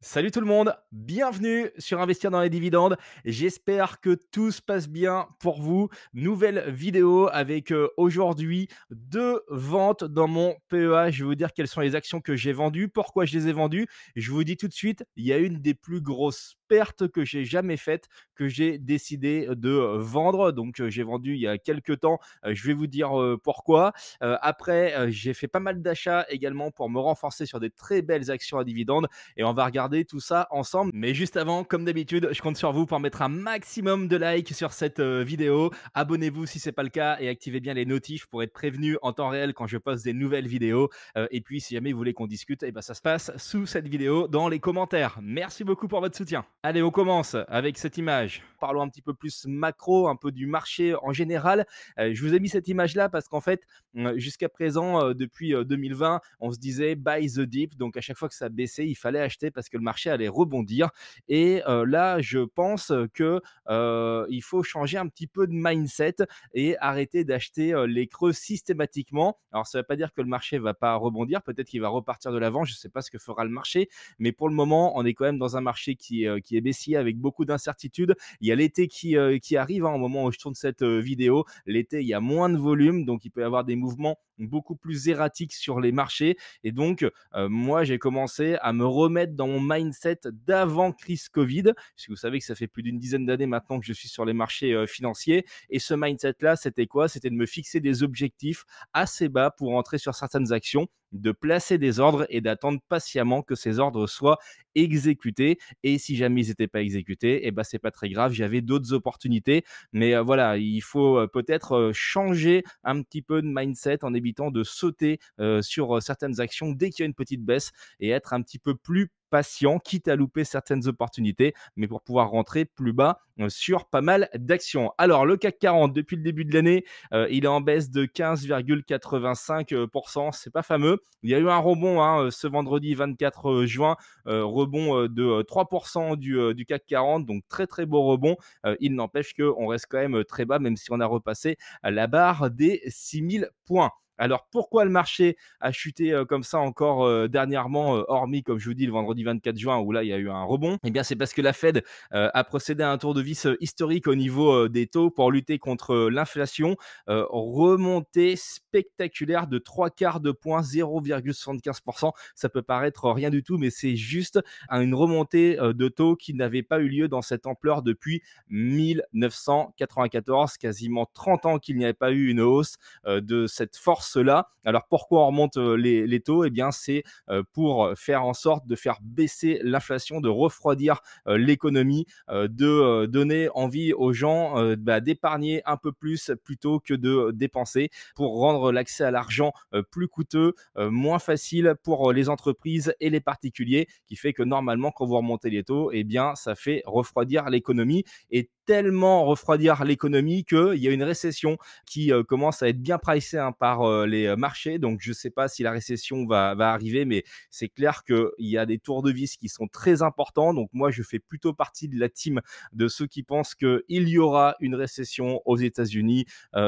Salut tout le monde, bienvenue sur Investir dans les dividendes. J'espère que tout se passe bien pour vous. Nouvelle vidéo avec euh, aujourd'hui deux ventes dans mon PEA. Je vais vous dire quelles sont les actions que j'ai vendues, pourquoi je les ai vendues. Je vous dis tout de suite, il y a une des plus grosses perte que j'ai jamais faite, que j'ai décidé de vendre. Donc j'ai vendu il y a quelques temps, je vais vous dire pourquoi. après, j'ai fait pas mal d'achats également pour me renforcer sur des très belles actions à dividendes et on va regarder tout ça ensemble. Mais juste avant, comme d'habitude, je compte sur vous pour mettre un maximum de likes sur cette vidéo. Abonnez-vous si c'est pas le cas et activez bien les notifs pour être prévenu en temps réel quand je poste des nouvelles vidéos. et puis si jamais vous voulez qu'on discute, et eh ben ça se passe sous cette vidéo dans les commentaires. Merci beaucoup pour votre soutien. Allez, on commence avec cette image. Parlons un petit peu plus macro, un peu du marché en général. Euh, je vous ai mis cette image-là parce qu'en fait, euh, jusqu'à présent, euh, depuis 2020, on se disait buy the dip. Donc à chaque fois que ça baissait, il fallait acheter parce que le marché allait rebondir. Et là, je pense qu'il faut changer un petit peu de mindset et arrêter d'acheter les creux systématiquement. Alors ça ne veut pas dire que le marché va pas rebondir. Peut-être qu'il va repartir de l'avant. Je ne sais pas ce que fera le marché, mais pour le moment, on est quand même dans un marché qui, qui qui est baissier avec beaucoup d'incertitudes. Il y a l'été qui, euh, arrive à hein, au moment où je tourne cette euh, vidéo. L'été, il y a moins de volume, donc il peut y avoir des mouvements beaucoup plus erratiques sur les marchés. Et donc, euh, moi, j'ai commencé à me remettre dans mon mindset d'avant crise Covid, puisque vous savez que ça fait plus d'une dizaine d'années maintenant que je suis sur les marchés financiers. Et ce mindset-là, c'était quoi C'était de me fixer des objectifs assez bas pour entrer sur certaines actions de placer des ordres et d'attendre patiemment que ces ordres soient exécutés. Et si jamais ils n'étaient pas exécutés, et eh ben c'est pas très grave, j'avais d'autres opportunités. Mais euh, voilà, il faut euh, peut-être euh, changer un petit peu de mindset en évitant de sauter sur certaines actions dès qu'il y a une petite baisse et être un petit peu plus patient, quitte à louper certaines opportunités, mais pour pouvoir rentrer plus bas euh, sur pas mal d'actions. Alors le CAC 40 depuis le début de l'année, euh, il est en baisse de 15,85%. Euh, C'est pas fameux. Il y a eu un rebond hein, ce vendredi 24 juin, rebond de 3% du, CAC 40, donc très très beau rebond. il n'empêche qu'on reste quand même très bas, même si on a repassé la barre des 6000 points. Alors pourquoi le marché a chuté euh, comme ça encore euh, dernièrement, euh, hormis comme je vous dis le vendredi 24 juin où là il y a eu un rebond Eh bien c'est parce que la Fed a procédé à un tour de vis historique au niveau des taux pour lutter contre l'inflation, remontée spectaculaire de trois quarts de point, 0,75%. Ça peut paraître rien du tout, mais c'est juste une remontée de taux qui n'avait pas eu lieu dans cette ampleur depuis 1994, quasiment 30 ans qu'il n'y avait pas eu une hausse de cette force cela. Alors pourquoi on remonte euh, les, taux Eh bien, c'est euh, pour euh, faire en sorte de faire baisser l'inflation, de refroidir l'économie, de donner envie aux gens bah, d'épargner un peu plus plutôt que de dépenser pour rendre l'accès à l'argent plus coûteux, moins facile pour les entreprises et les particuliers, qui fait que normalement, quand vous remontez les taux, eh bien, ça fait refroidir l'économie et tellement refroidir l'économie qu'il y a une récession qui euh, commence à être bien pricée hein, par euh, les euh, marchés. Donc, je ne sais pas si la récession va, arriver, mais c'est clair qu'il y a des tours de vis qui sont très importants. Donc, moi, je fais plutôt partie de la team de ceux qui pensent qu'il y aura une récession aux États-Unis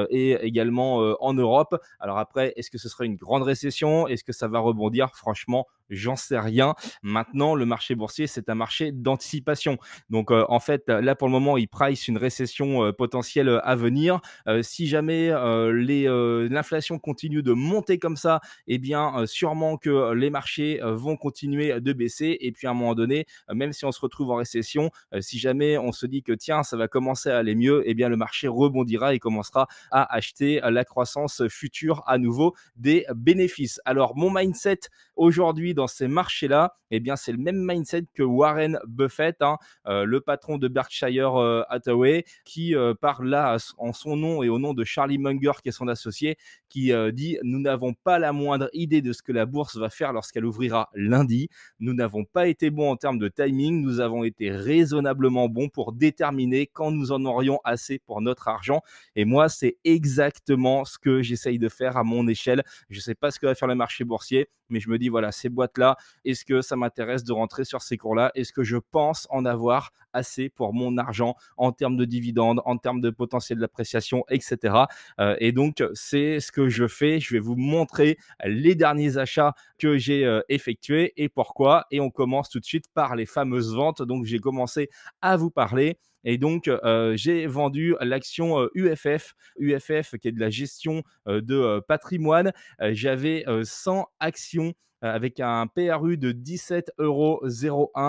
et également en Europe. Alors après, est-ce que ce sera une grande récession Est-ce que ça va rebondir Franchement, J'en sais rien. Maintenant, le marché boursier, c'est un marché d'anticipation. Donc, euh, en fait, euh, là, pour le moment, il price une récession euh, potentielle à venir. si jamais l'inflation continue de monter comme ça, eh bien, sûrement que les marchés vont continuer de baisser. Et puis, à un moment donné, même si on se retrouve en récession, si jamais on se dit que, tiens, ça va commencer à aller mieux, eh bien, le marché rebondira et commencera à acheter la croissance future à nouveau des bénéfices. Alors, mon mindset Aujourd'hui, dans ces marchés-là, eh bien, c'est le même mindset que Warren Buffett, hein, euh, le patron de Berkshire euh, Hathaway, qui euh, parle là en son nom et au nom de Charlie Munger, qui est son associé, qui dit Nous n'avons pas la moindre idée de ce que la bourse va faire lorsqu'elle ouvrira lundi. Nous n'avons pas été bons en termes de timing. Nous avons été raisonnablement bons pour déterminer quand nous en aurions assez pour notre argent. Et moi, c'est exactement ce que j'essaye de faire à mon échelle. Je ne sais pas ce que va faire le marché boursier, mais je me dis voilà, ces boîtes-là, est-ce que ça m'intéresse de rentrer sur ces cours-là Est-ce que je pense en avoir assez pour mon argent en termes de dividendes, en termes de potentiel d'appréciation, etc. Euh, et donc, c'est ce que je fais. Je vais vous montrer les derniers achats que j'ai euh, effectués et pourquoi. Et on commence tout de suite par les fameuses ventes. Donc, j'ai commencé à vous parler et donc, euh, j'ai vendu l'action UFF, euh, UFF qui est de la gestion euh, de patrimoine. J'avais 100 actions avec un PRU de 17,01 euros,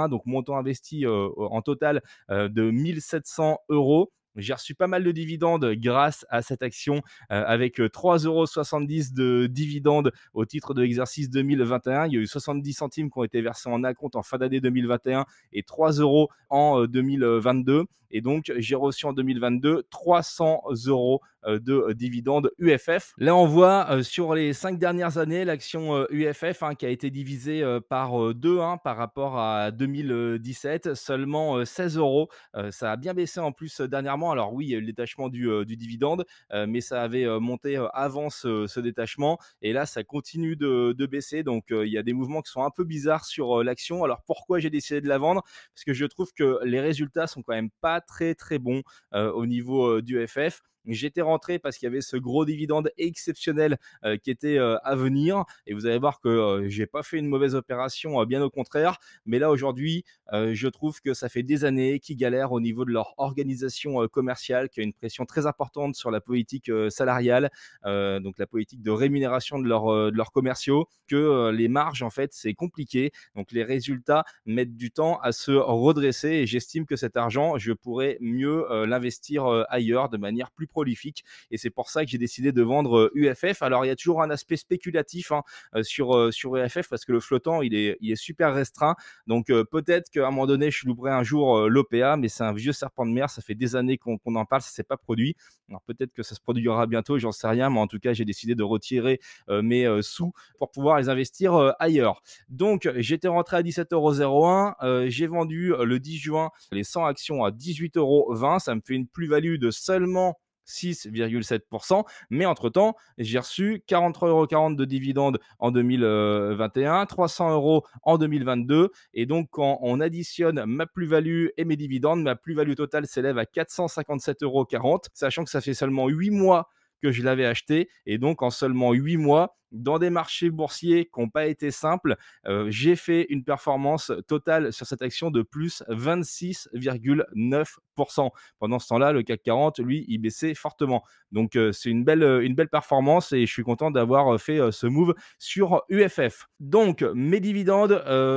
donc montant investi en total de 1700 euros. J'ai reçu pas mal de dividendes grâce à cette action euh, avec 3,70 euh, de dividendes au titre de l'exercice 2021. Il y a eu 70 centimes qui ont été versés en acompte en fin d'année 2021 et 3 euros en 2022. Euh, et donc, j'ai reçu en 2022 300 euros euh, de euh, dividendes UFF. Là, on voit euh, sur les cinq dernières années l'action UFF hein, qui a été divisée par deux hein, par rapport à 2017, seulement 16 euros. ça a bien baissé en plus dernièrement. Alors oui, il y a eu le détachement du, dividende, mais ça avait monté avant ce, détachement. Et là, ça continue de, baisser. Donc il y a des mouvements qui sont un peu bizarres sur l'action. Alors pourquoi j'ai décidé de la vendre Parce que je trouve que les résultats sont quand même pas très très bons au niveau du UFF. J'étais rentré parce qu'il y avait ce gros dividende exceptionnel euh, qui était euh, à venir. Et vous allez voir que euh, j'ai pas fait une mauvaise opération, bien au contraire. Mais là aujourd'hui, je trouve que ça fait des années qu'ils galèrent au niveau de leur organisation commerciale, qui a une pression très importante sur la politique salariale, donc la politique de rémunération de, leur, de leurs commerciaux, que les marges en fait c'est compliqué. Donc les résultats mettent du temps à se redresser. Et j'estime que cet argent, je pourrais mieux l'investir ailleurs de manière plus prolifique. Et c'est pour ça que j'ai décidé de vendre UFF. Euh, Alors, il y a toujours un aspect spéculatif hein, euh, sur, euh, sur UFF parce que le flottant, il est, super restreint. Donc, peut-être qu'à un moment donné, je louperai un jour l'OPA, mais c'est un vieux serpent de mer. Ça fait des années qu'on en parle, ça s'est pas produit. Alors, peut-être que ça se produira bientôt, j'en sais rien, mais en tout cas, j'ai décidé de retirer mes sous pour pouvoir les investir ailleurs. Donc, j'étais rentré à 17,01€. j'ai vendu le 10 juin les 100 actions à 18,20€. Ça me fait une plus-value de seulement 6,7%. Mais entre-temps, j'ai reçu 43,40€ de dividendes en 2021, 300 euros en 2022. Et donc, quand on additionne ma plus-value et mes dividendes, ma plus-value totale s'élève à 457,40€, sachant que ça fait seulement 8 mois que je l'avais acheté. Et donc, en seulement 8 mois, dans des marchés boursiers qui n'ont pas été simples, euh, j'ai fait une performance totale sur cette action de plus 26,9%. Pendant ce temps-là, le CAC 40, lui, il baissait fortement. Donc euh, c'est une belle, une belle performance et je suis content d'avoir euh, fait ce move sur UFF. Donc mes dividendes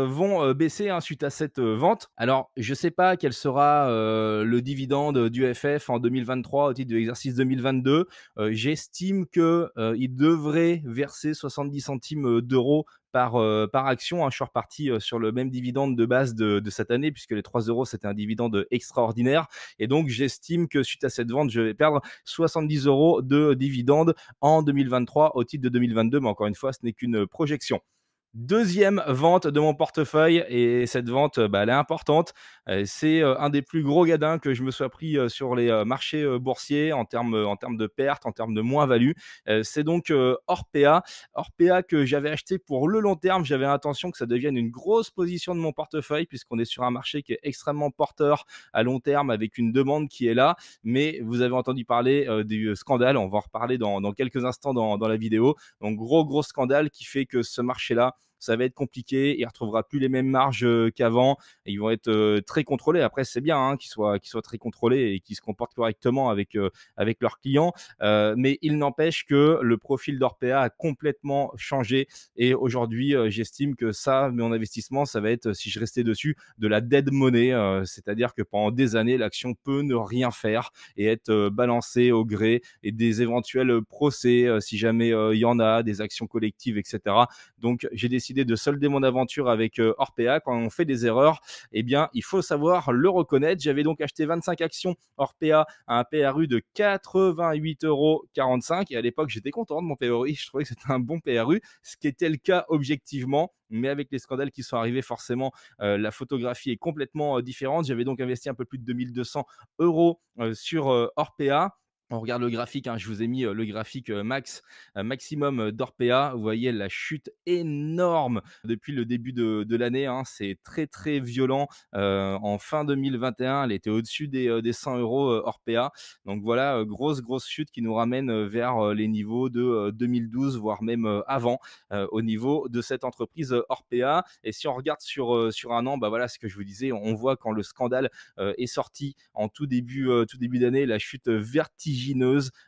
vont baisser hein, suite à cette vente. Alors je ne sais pas quel sera le dividende d'UFF en 2023 au titre de l'exercice 2022 j'estime qu'il euh, il devrait verser 70 centimes euh, d'euros par, euh, action. Hein, je suis reparti sur le même dividende de base de, de cette année, puisque les 3 euros, c'était un dividende extraordinaire. Et donc, j'estime que suite à cette vente, je vais perdre 70 euros de dividende en 2023 au titre de 2022. Mais encore une fois, ce n'est qu'une projection deuxième vente de mon portefeuille et cette vente, bah, elle est importante. Euh, c'est euh, un des plus gros gadins que je me sois pris euh, sur les marchés boursiers en termes, en termes de pertes, en termes de moins-value. C'est donc Orpea. Orpea que j'avais acheté pour le long terme. J'avais l'intention que ça devienne une grosse position de mon portefeuille puisqu'on est sur un marché qui est extrêmement porteur à long terme avec une demande qui est là. Mais vous avez entendu parler du scandale. On va en reparler dans, quelques instants dans, dans la vidéo. Donc gros, gros scandale qui fait que ce marché-là ça va être compliqué. Il retrouvera plus les mêmes marges euh, qu'avant. Ils vont être euh, très contrôlés. Après, c'est bien hein, qu'ils soient, très contrôlés et qu'ils se comportent correctement avec, euh, avec leurs clients. mais il n'empêche que le profil d'Orpea a complètement changé. Et aujourd'hui, j'estime que ça, mon investissement, ça va être, si je restais dessus, de la dead money. C'est-à-dire que pendant des années, l'action peut ne rien faire et être balancée au gré et des éventuels procès, si jamais il y en a, des actions collectives, etc. Donc, j'ai décidé de solder mon aventure avec euh, Orpea. Quand on fait des erreurs, eh bien, il faut savoir le reconnaître. J'avais donc acheté 25 actions Orpea à un PRU de 88,45 euros. Et à l'époque, j'étais content de mon PRU. Je trouvais que c'était un bon PRU, ce qui était le cas objectivement mais avec les scandales qui sont arrivés, forcément, euh, la photographie est complètement euh, différente. J'avais donc investi un peu plus de 2200 euros sur Orpea. On regarde le graphique, hein, je vous ai mis euh, le graphique euh, max, euh, maximum d'Orpea. Vous voyez la chute énorme depuis le début de, l'année. Hein. c'est très très violent. en fin 2021, elle était au-dessus des, 100 euros Orpea. Donc voilà, grosse grosse chute qui nous ramène vers les niveaux de 2012, voire même avant, au niveau de cette entreprise Orpea. Et si on regarde sur, sur un an, bah voilà ce que je vous disais, on voit quand le scandale est sorti en tout début, tout début d'année, la chute vertigineuse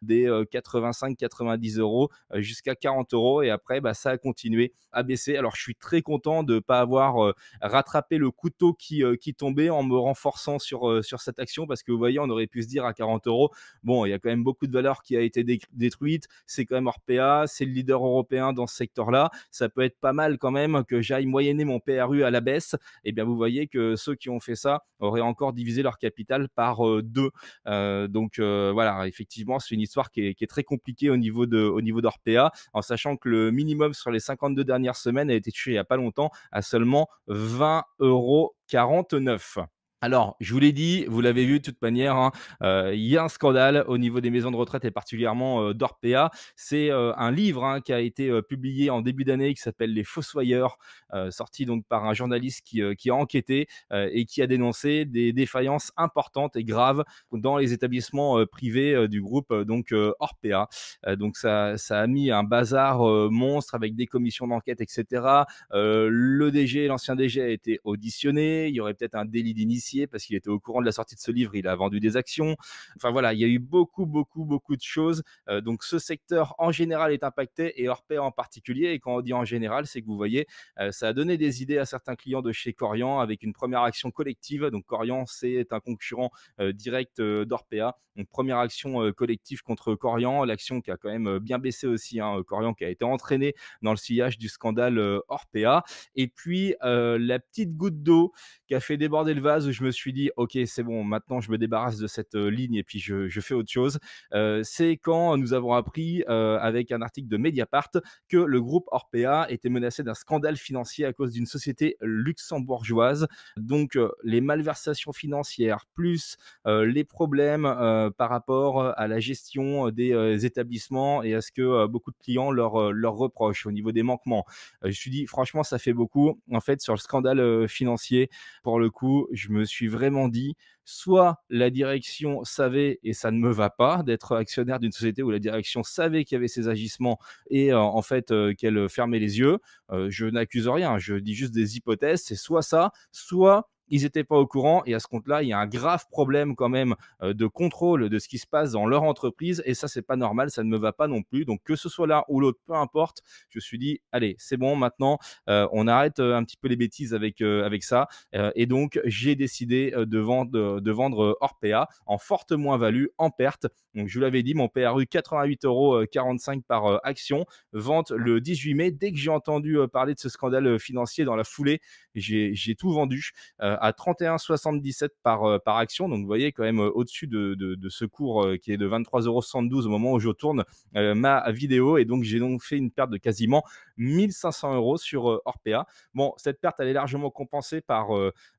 des 85-90 euh, euros euh, jusqu'à 40 euros et après bah, ça a continué à baisser. Alors je suis très content de ne pas avoir euh, rattrapé le couteau qui, qui tombait en me renforçant sur, sur cette action parce que vous voyez on aurait pu se dire à 40 euros bon il y a quand même beaucoup de valeur qui a été détruite, c'est quand même Orpea, c'est le leader européen dans ce secteur-là, ça peut être pas mal quand même que j'aille moyenner mon PRU à la baisse. Et eh bien vous voyez que ceux qui ont fait ça auraient encore divisé leur capital par deux. donc voilà, effectivement, c'est une histoire qui est, très compliquée au niveau de, au niveau d'Orpea, en sachant que le minimum sur les 52 dernières semaines a été tué il n'y a pas longtemps à seulement 20 euros 49. Alors, je vous l'ai dit, vous l'avez vu de toute manière, hein, euh, il y a un scandale au niveau des maisons de retraite et particulièrement euh, d'Orpea. C'est euh, un livre hein, qui a été publié en début d'année qui s'appelle Les Fossoyeurs, sorti donc par un journaliste qui, a enquêté et qui a dénoncé des défaillances importantes et graves dans les établissements privés du groupe donc Orpea. donc ça, ça, a mis un bazar monstre avec des commissions d'enquête, etc. le DG, l'ancien DG a été auditionné. Il y aurait peut-être un délit d'initié parce qu'il était au courant de la sortie de ce livre, il a vendu des actions. Enfin voilà, il y a eu beaucoup, beaucoup, beaucoup de choses. Euh, donc ce secteur en général est impacté et Orpea en particulier. Et quand on dit en général, c'est que vous voyez, euh, ça a donné des idées à certains clients de chez Corian avec une première action collective. Donc Corian, c'est un concurrent euh, direct d'Orpea. Donc première action collective contre Corian, l'action qui a quand même bien baissé aussi. Hein, Corian qui a été entraîné dans le sillage du scandale Orpea. Et puis la petite goutte d'eau qui a fait déborder le vase je me suis dit, ok, c'est bon, maintenant je me débarrasse de cette euh, ligne et puis je, fais autre chose. Euh, c'est quand nous avons appris euh, avec un article de Mediapart que le groupe Orpea était menacé d'un scandale financier à cause d'une société luxembourgeoise. Donc les malversations financières plus les problèmes par rapport à la gestion des établissements et à ce que beaucoup de clients leur, leur reprochent au niveau des manquements. je me suis dit, franchement, ça fait beaucoup. En fait, sur le scandale financier, pour le coup, je me suis vraiment dit, soit la direction savait et ça ne me va pas d'être actionnaire d'une société où la direction savait qu'il y avait ces agissements et euh, en fait euh, qu'elle fermait les yeux. Euh, je n'accuse rien, je dis juste des hypothèses. C'est soit ça, soit ils n'étaient pas au courant. Et à ce compte-là, il y a un grave problème quand même euh, de contrôle de ce qui se passe dans leur entreprise. Et ça, c'est pas normal, ça ne me va pas non plus. Donc que ce soit l'un ou l'autre, peu importe. Je me suis dit, allez, c'est bon, maintenant, euh, on arrête euh, un petit peu les bêtises avec, avec ça. et donc, j'ai décidé de vendre, de vendre Orpea en forte moins-value, en perte. Donc, je vous l'avais dit, mon PRU euros par action. Vente le 18 mai. Dès que j'ai entendu parler de ce scandale financier dans la foulée, j'ai tout vendu euh, à 31,77 par, euh, par action. Donc, vous voyez quand même euh, au-dessus de, ce cours qui est de 23,72 au moment où je tourne ma vidéo. Et donc, j'ai donc fait une perte de quasiment 1500 euros sur Orpea. Bon, cette perte, elle est largement compensée par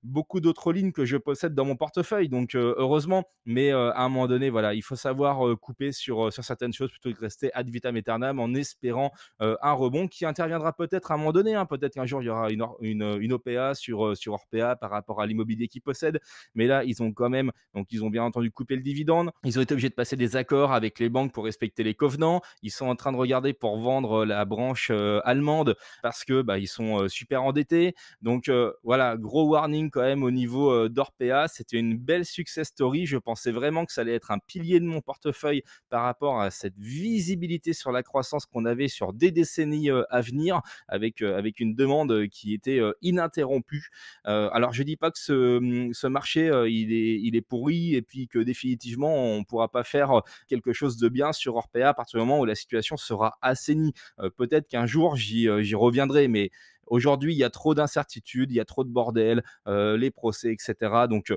beaucoup d'autres lignes que je possède dans mon portefeuille. Donc, heureusement, mais à un moment donné, voilà, il faut savoir couper sur, certaines choses plutôt que de rester ad vitam aeternam en espérant un rebond qui interviendra peut-être à un moment donné. Hein. Peut-être qu'un jour, il y aura une, une, une sur, euh, sur Orpea par rapport à l'immobilier qu'ils possèdent. Mais là, ils ont quand même, donc ils ont bien entendu coupé le dividende. Ils ont été obligés de passer des accords avec les banques pour respecter les covenants. Ils sont en train de regarder pour vendre euh, la branche euh, allemande parce que bah, ils sont super endettés. Donc voilà, gros warning quand même au niveau d'Orpea. C'était une belle success story. Je pensais vraiment que ça allait être un pilier de mon portefeuille par rapport à cette visibilité sur la croissance qu'on avait sur des décennies à venir avec, avec une demande qui était inintéressante interrompu. Euh, alors je dis pas que ce, hum, marché euh, il est, pourri et puis que définitivement on pourra pas faire euh, quelque chose de bien sur Orpea à partir du moment où la situation sera assainie. Peut-être qu'un jour j'y reviendrai, mais aujourd'hui il y a trop d'incertitudes, il y a trop de bordel, les procès, etc. Donc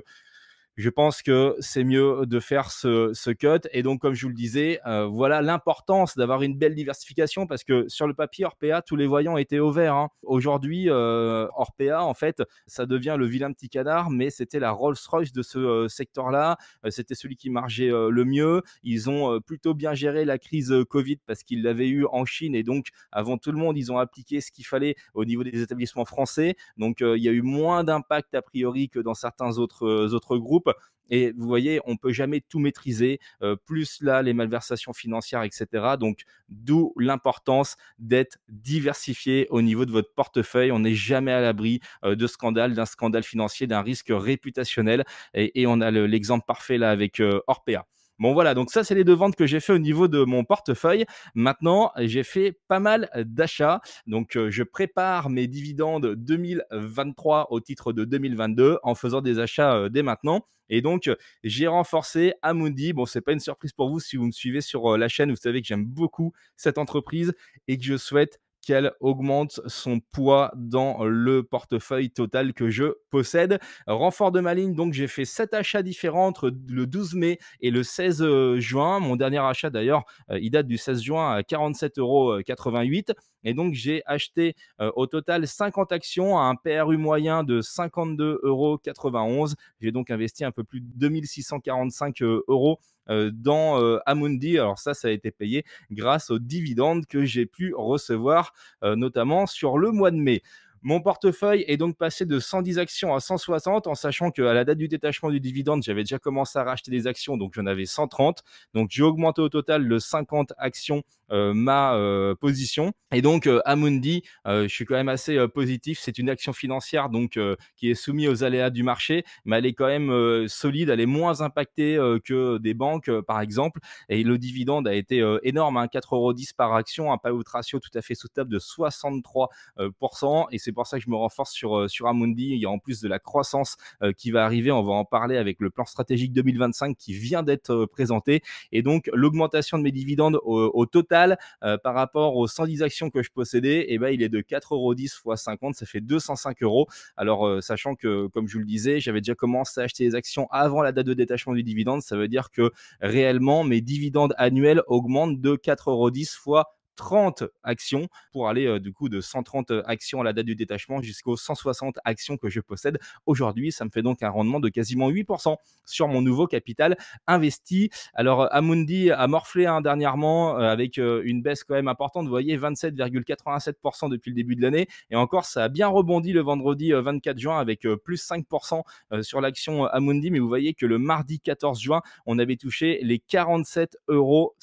je pense que c'est mieux de faire ce, cut. Et donc, comme je vous le disais, euh, voilà l'importance d'avoir une belle diversification parce que sur le papier, Orpea, tous les voyants étaient au vert. Hein. Aujourd'hui, euh, Orpea, en fait, ça devient le vilain petit canard, mais c'était la Rolls-Royce de ce euh, secteur-là. c'était celui qui margeait le mieux. Ils ont plutôt bien géré la crise Covid parce qu'ils l'avaient eu en Chine. Et donc, avant tout le monde, ils ont appliqué ce qu'il fallait au niveau des établissements français. Donc, il y a eu moins d'impact a priori que dans certains autres, autres groupes. Et vous voyez, on peut jamais tout maîtriser, euh, plus là les malversations financières, etc. Donc, d'où l'importance d'être diversifié au niveau de votre portefeuille. On n'est jamais à l'abri euh, de scandales, d'un scandale financier, d'un risque réputationnel. Et, on a l'exemple parfait là avec euh, Orpea. Bon, voilà. Donc, ça, c'est les deux ventes que j'ai fait au niveau de mon portefeuille. Maintenant, j'ai fait pas mal d'achats. Donc, euh, je prépare mes dividendes 2023 au titre de 2022 en faisant des achats euh, dès maintenant. Et donc, j'ai renforcé Amundi. Bon, c'est pas une surprise pour vous si vous me suivez sur euh, la chaîne. Vous savez que j'aime beaucoup cette entreprise et que je souhaite qu'elle augmente son poids dans le portefeuille total que je possède. Renfort de ma ligne, donc j'ai fait 7 achats différents entre le 12 mai et le 16 euh, juin. Mon dernier achat d'ailleurs, euh, il date du 16 juin à 47,88 euros. Euh, et donc j'ai acheté au total 50 actions à un PRU moyen de 52,91 euros. J'ai donc investi un peu plus de 2645 euros euh, dans euh, Amundi. Alors ça, ça a été payé grâce aux dividendes que j'ai pu recevoir, euh, notamment sur le mois de mai. Mon portefeuille est donc passé de 110 actions à 160 en sachant qu'à la date du détachement du dividende, j'avais déjà commencé à racheter des actions, donc j'en avais 130. Donc j'ai augmenté au total de 50 actions euh, ma euh, position. Et donc euh, Amundi, je suis quand même assez positif. C'est une action financière donc qui est soumise aux aléas du marché, mais elle est quand même solide, elle est moins impactée que des banques par exemple. Et le dividende a été énorme, 4,10 hein, euros par action, un payout ratio tout à fait soutenable de 63%. et c'est pour ça que je me renforce sur, euh, sur Amundi. Il y a en plus de la croissance euh, qui va arriver. On va en parler avec le plan stratégique 2025 qui vient d'être euh, présenté. Et donc, l'augmentation de mes dividendes au, total par rapport aux 110 actions que je possédais, eh ben, il est de 4,10 x 50. Ça fait 205 euros. Alors, sachant que, comme je vous le disais, j'avais déjà commencé à acheter les actions avant la date de détachement du dividende. Ça veut dire que réellement, mes dividendes annuels augmentent de 4,10 fois 30 actions pour aller euh, du coup de 130 euh, actions à la date du détachement jusqu'aux 160 actions que je possède aujourd'hui. Ça me fait donc un rendement de quasiment 8% sur mon nouveau capital investi. Alors euh, Amundi a morflé hein, dernièrement avec une baisse quand même importante. Vous voyez 27,87% depuis le début de l'année et encore ça a bien rebondi le vendredi 24 juin avec plus 5% sur l'action Amundi. Mais vous voyez que le mardi 14 juin, on avait touché les 47,58 euros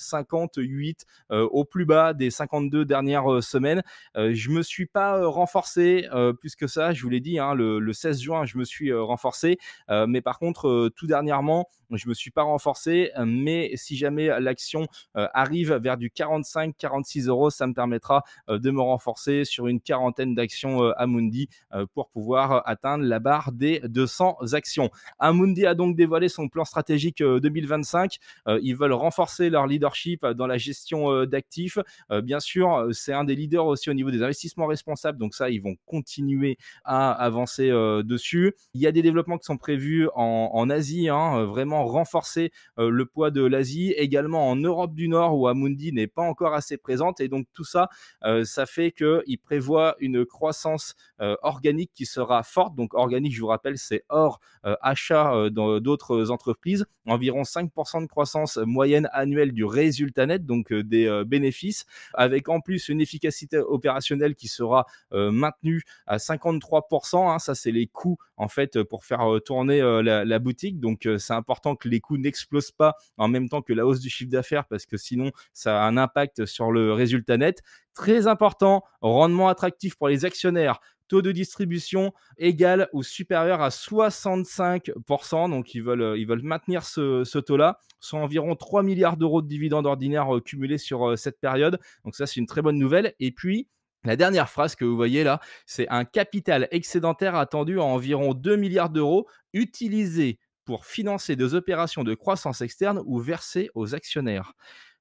au plus bas des 52 dernières euh, semaines. Euh, je me suis pas euh, renforcé plus que ça. Je vous l'ai dit, hein, le, 16 juin, je me suis renforcé. mais par contre, tout dernièrement, je me suis pas renforcé, euh, mais si jamais l'action euh, arrive vers du 45-46 euros, ça me permettra euh, de me renforcer sur une quarantaine d'actions Amundi pour pouvoir atteindre la barre des 200 actions. Amundi a donc dévoilé son plan stratégique 2025. Ils veulent renforcer leur leadership dans la gestion d'actifs. Bien sûr, c'est un des leaders aussi au niveau des investissements responsables. Donc ça, ils vont continuer à avancer dessus. Il y a des développements qui sont prévus en, Asie, hein, vraiment renforcer euh, le poids de l'Asie, également en Europe du Nord où Amundi n'est pas encore assez présente. Et donc tout ça, euh, ça fait qu'il prévoit une croissance euh, organique qui sera forte. Donc organique, je vous rappelle, c'est hors achat dans d'autres entreprises, environ 5% de croissance moyenne annuelle du résultat net, donc des bénéfices, avec en plus une efficacité opérationnelle qui sera maintenue à 53%. Hein. ça, c'est les coûts en fait euh, pour faire euh, tourner euh, la, boutique. Donc c'est important que les coûts n'explosent pas en même temps que la hausse du chiffre d'affaires parce que sinon ça a un impact sur le résultat net. Très important, rendement attractif pour les actionnaires taux de distribution égal ou supérieur à 65%. Donc, ils veulent, ils veulent maintenir ce, taux-là. Ce sont environ 3 milliards d'euros de dividendes ordinaires cumulés sur cette période. Donc, ça, c'est une très bonne nouvelle. Et puis, la dernière phrase que vous voyez là, c'est un capital excédentaire attendu à environ 2 milliards d'euros utilisé pour financer des opérations de croissance externe ou versées aux actionnaires.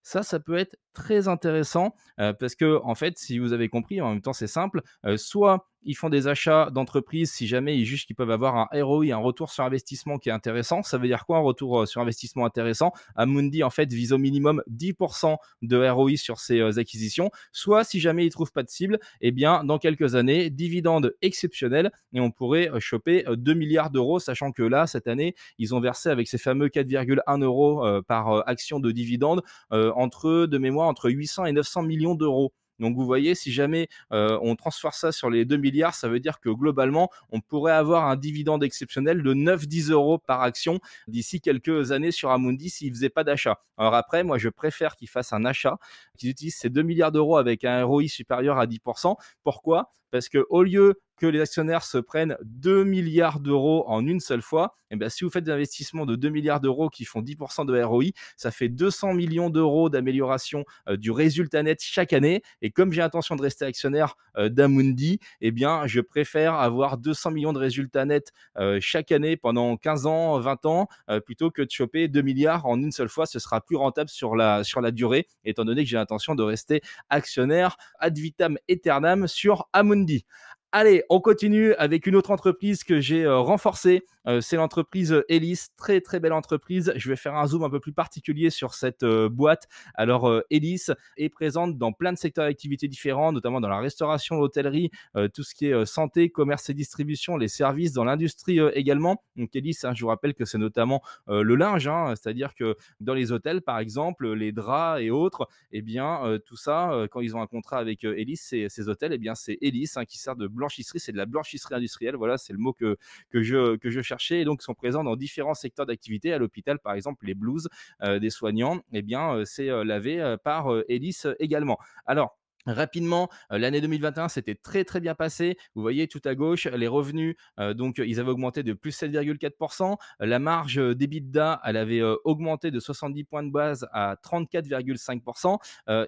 Ça, ça peut être très intéressant euh, parce que, en fait, si vous avez compris, en même temps, c'est simple, euh, soit ils font des achats d'entreprises, si jamais ils jugent qu'ils peuvent avoir un ROI, un retour sur investissement qui est intéressant. Ça veut dire quoi un retour euh, sur investissement intéressant Amundi en fait vise au minimum 10% de ROI sur ses euh, acquisitions. Soit si jamais ils trouvent pas de cible, eh bien dans quelques années, dividendes exceptionnels et on pourrait euh, choper 2 milliards d'euros, sachant que là cette année ils ont versé avec ces fameux 4,1 euros par action de dividendes entre de mémoire entre 800 et 900 millions d'euros. Donc vous voyez, si jamais euh, on transfère ça sur les 2 milliards, ça veut dire que globalement, on pourrait avoir un dividende exceptionnel de 9-10 euros par action d'ici quelques années sur Amundi s'il ne faisait pas d'achat. Alors après, moi, je préfère qu'il fasse un achat, qu'il utilise ces 2 milliards d'euros avec un ROI supérieur à 10%. Pourquoi parce que au lieu que les actionnaires se prennent 2 milliards d'euros en une seule fois, et eh bien si vous faites des investissements de 2 milliards d'euros qui font 10% de ROI, ça fait 200 millions d'euros d'amélioration euh, du résultat net chaque année. Et comme j'ai l'intention de rester actionnaire euh, d'Amundi, eh bien je préfère avoir 200 millions de résultats nets euh, chaque année pendant 15 ans, 20 ans, plutôt que de choper 2 milliards en une seule fois. Ce sera plus rentable sur la, sur la durée, étant donné que j'ai l'intention de rester actionnaire ad vitam aeternam sur Amundi samedi Allez, on continue avec une autre entreprise que j'ai euh, renforcée. Euh, c'est l'entreprise euh, Elis, très très belle entreprise. Je vais faire un zoom un peu plus particulier sur cette boîte. Alors Elis est présente dans plein de secteurs d'activité différents, notamment dans la restauration, l'hôtellerie, tout ce qui est santé, commerce et distribution, les services, dans l'industrie également. Donc Elis, hein, je vous rappelle que c'est notamment le linge, hein. c'est-à-dire que dans les hôtels par exemple, les draps et autres, eh bien tout ça, quand ils ont un contrat avec Elis, ces hôtels, eh bien c'est Elis hein, qui sert de blanchisserie, c'est de la blanchisserie industrielle. Voilà, c'est le mot que, que, je, que je cherchais. Et donc, sont présents dans différents secteurs d'activité. À l'hôpital, par exemple, les blouses euh, des soignants, eh bien, euh, c'est euh, lavé par Hélice également. Alors, Rapidement, l'année 2021 s'était très très bien passé. Vous voyez tout à gauche les revenus, donc ils avaient augmenté de plus 7,4%. La marge d'EBITDA, elle avait augmenté de 70 points de base à 34,5%.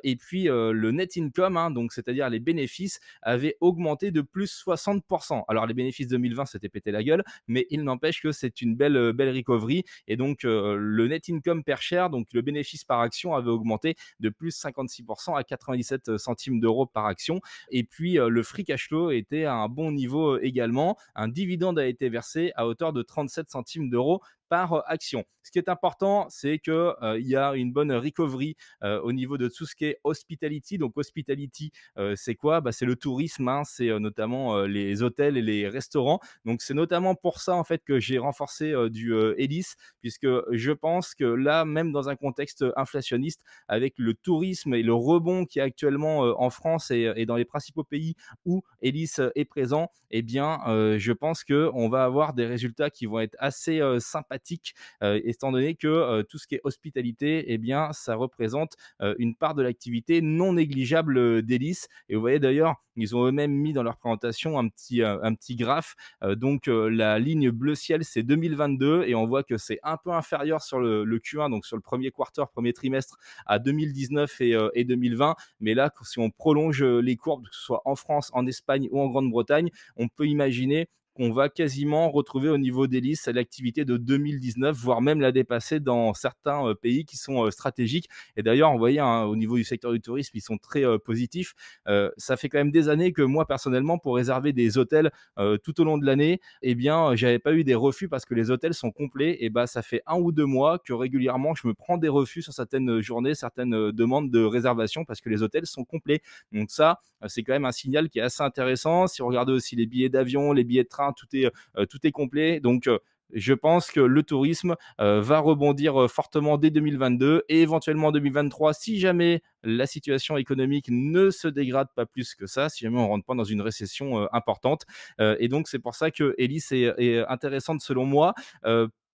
et puis le net income, hein, donc c'est-à-dire les bénéfices, avaient augmenté de plus 60%. Alors les bénéfices 2020 c'était pété la gueule, mais il n'empêche que c'est une belle belle recovery. Et donc le net income per share, donc le bénéfice par action, avait augmenté de plus 56% à 97 centimes d'euros par action. Et puis, euh, le free cash flow était à un bon niveau euh, également. Un dividende a été versé à hauteur de 37 centimes d'euros par euh, action. Ce qui est important, c'est que euh, il y a une bonne recovery euh, au niveau de tout ce qui est hospitality. Donc hospitality, c'est quoi bah, C'est le tourisme, hein. c'est notamment les hôtels et les restaurants. Donc c'est notamment pour ça en fait que j'ai renforcé du hélice, puisque je pense que là, même dans un contexte inflationniste, avec le tourisme et le rebond qui est actuellement en France et, dans les principaux pays où hélice est présent, eh bien, je pense que on va avoir des résultats qui vont être assez sympathiques euh, étant donné que euh, tout ce qui est hospitalité, eh bien, ça représente euh, une part de l'activité non négligeable d'Hélice. Et vous voyez d'ailleurs, ils ont eux-mêmes mis dans leur présentation un petit, un petit graphe. donc, la ligne bleu ciel, c'est 2022 et on voit que c'est un peu inférieur sur le, Q1, donc sur le premier quarter, premier trimestre à 2019 et, et 2020. Mais là, si on prolonge les courbes, que ce soit en France, en Espagne ou en Grande-Bretagne, on peut imaginer on va quasiment retrouver au niveau des listes l'activité de 2019, voire même la dépasser dans certains euh, pays qui sont euh, stratégiques. Et d'ailleurs, vous voyez hein, au niveau du secteur du tourisme, ils sont très euh, positifs. ça fait quand même des années que moi, personnellement, pour réserver des hôtels tout au long de l'année, eh bien, j'avais pas eu des refus parce que les hôtels sont complets. Et bah, ça fait un ou deux mois que régulièrement, je me prends des refus sur certaines journées, certaines demandes de réservation parce que les hôtels sont complets. Donc ça, c'est quand même un signal qui est assez intéressant. Si on regarde aussi les billets d'avion, les billets de train, Hein, tout est, euh, tout est complet. Donc, euh, je pense que le tourisme euh, va rebondir fortement dès 2022 et éventuellement en 2023 si jamais la situation économique ne se dégrade pas plus que ça, si jamais on ne rentre pas dans une récession importante. et donc c'est pour ça que Elise est, intéressante selon moi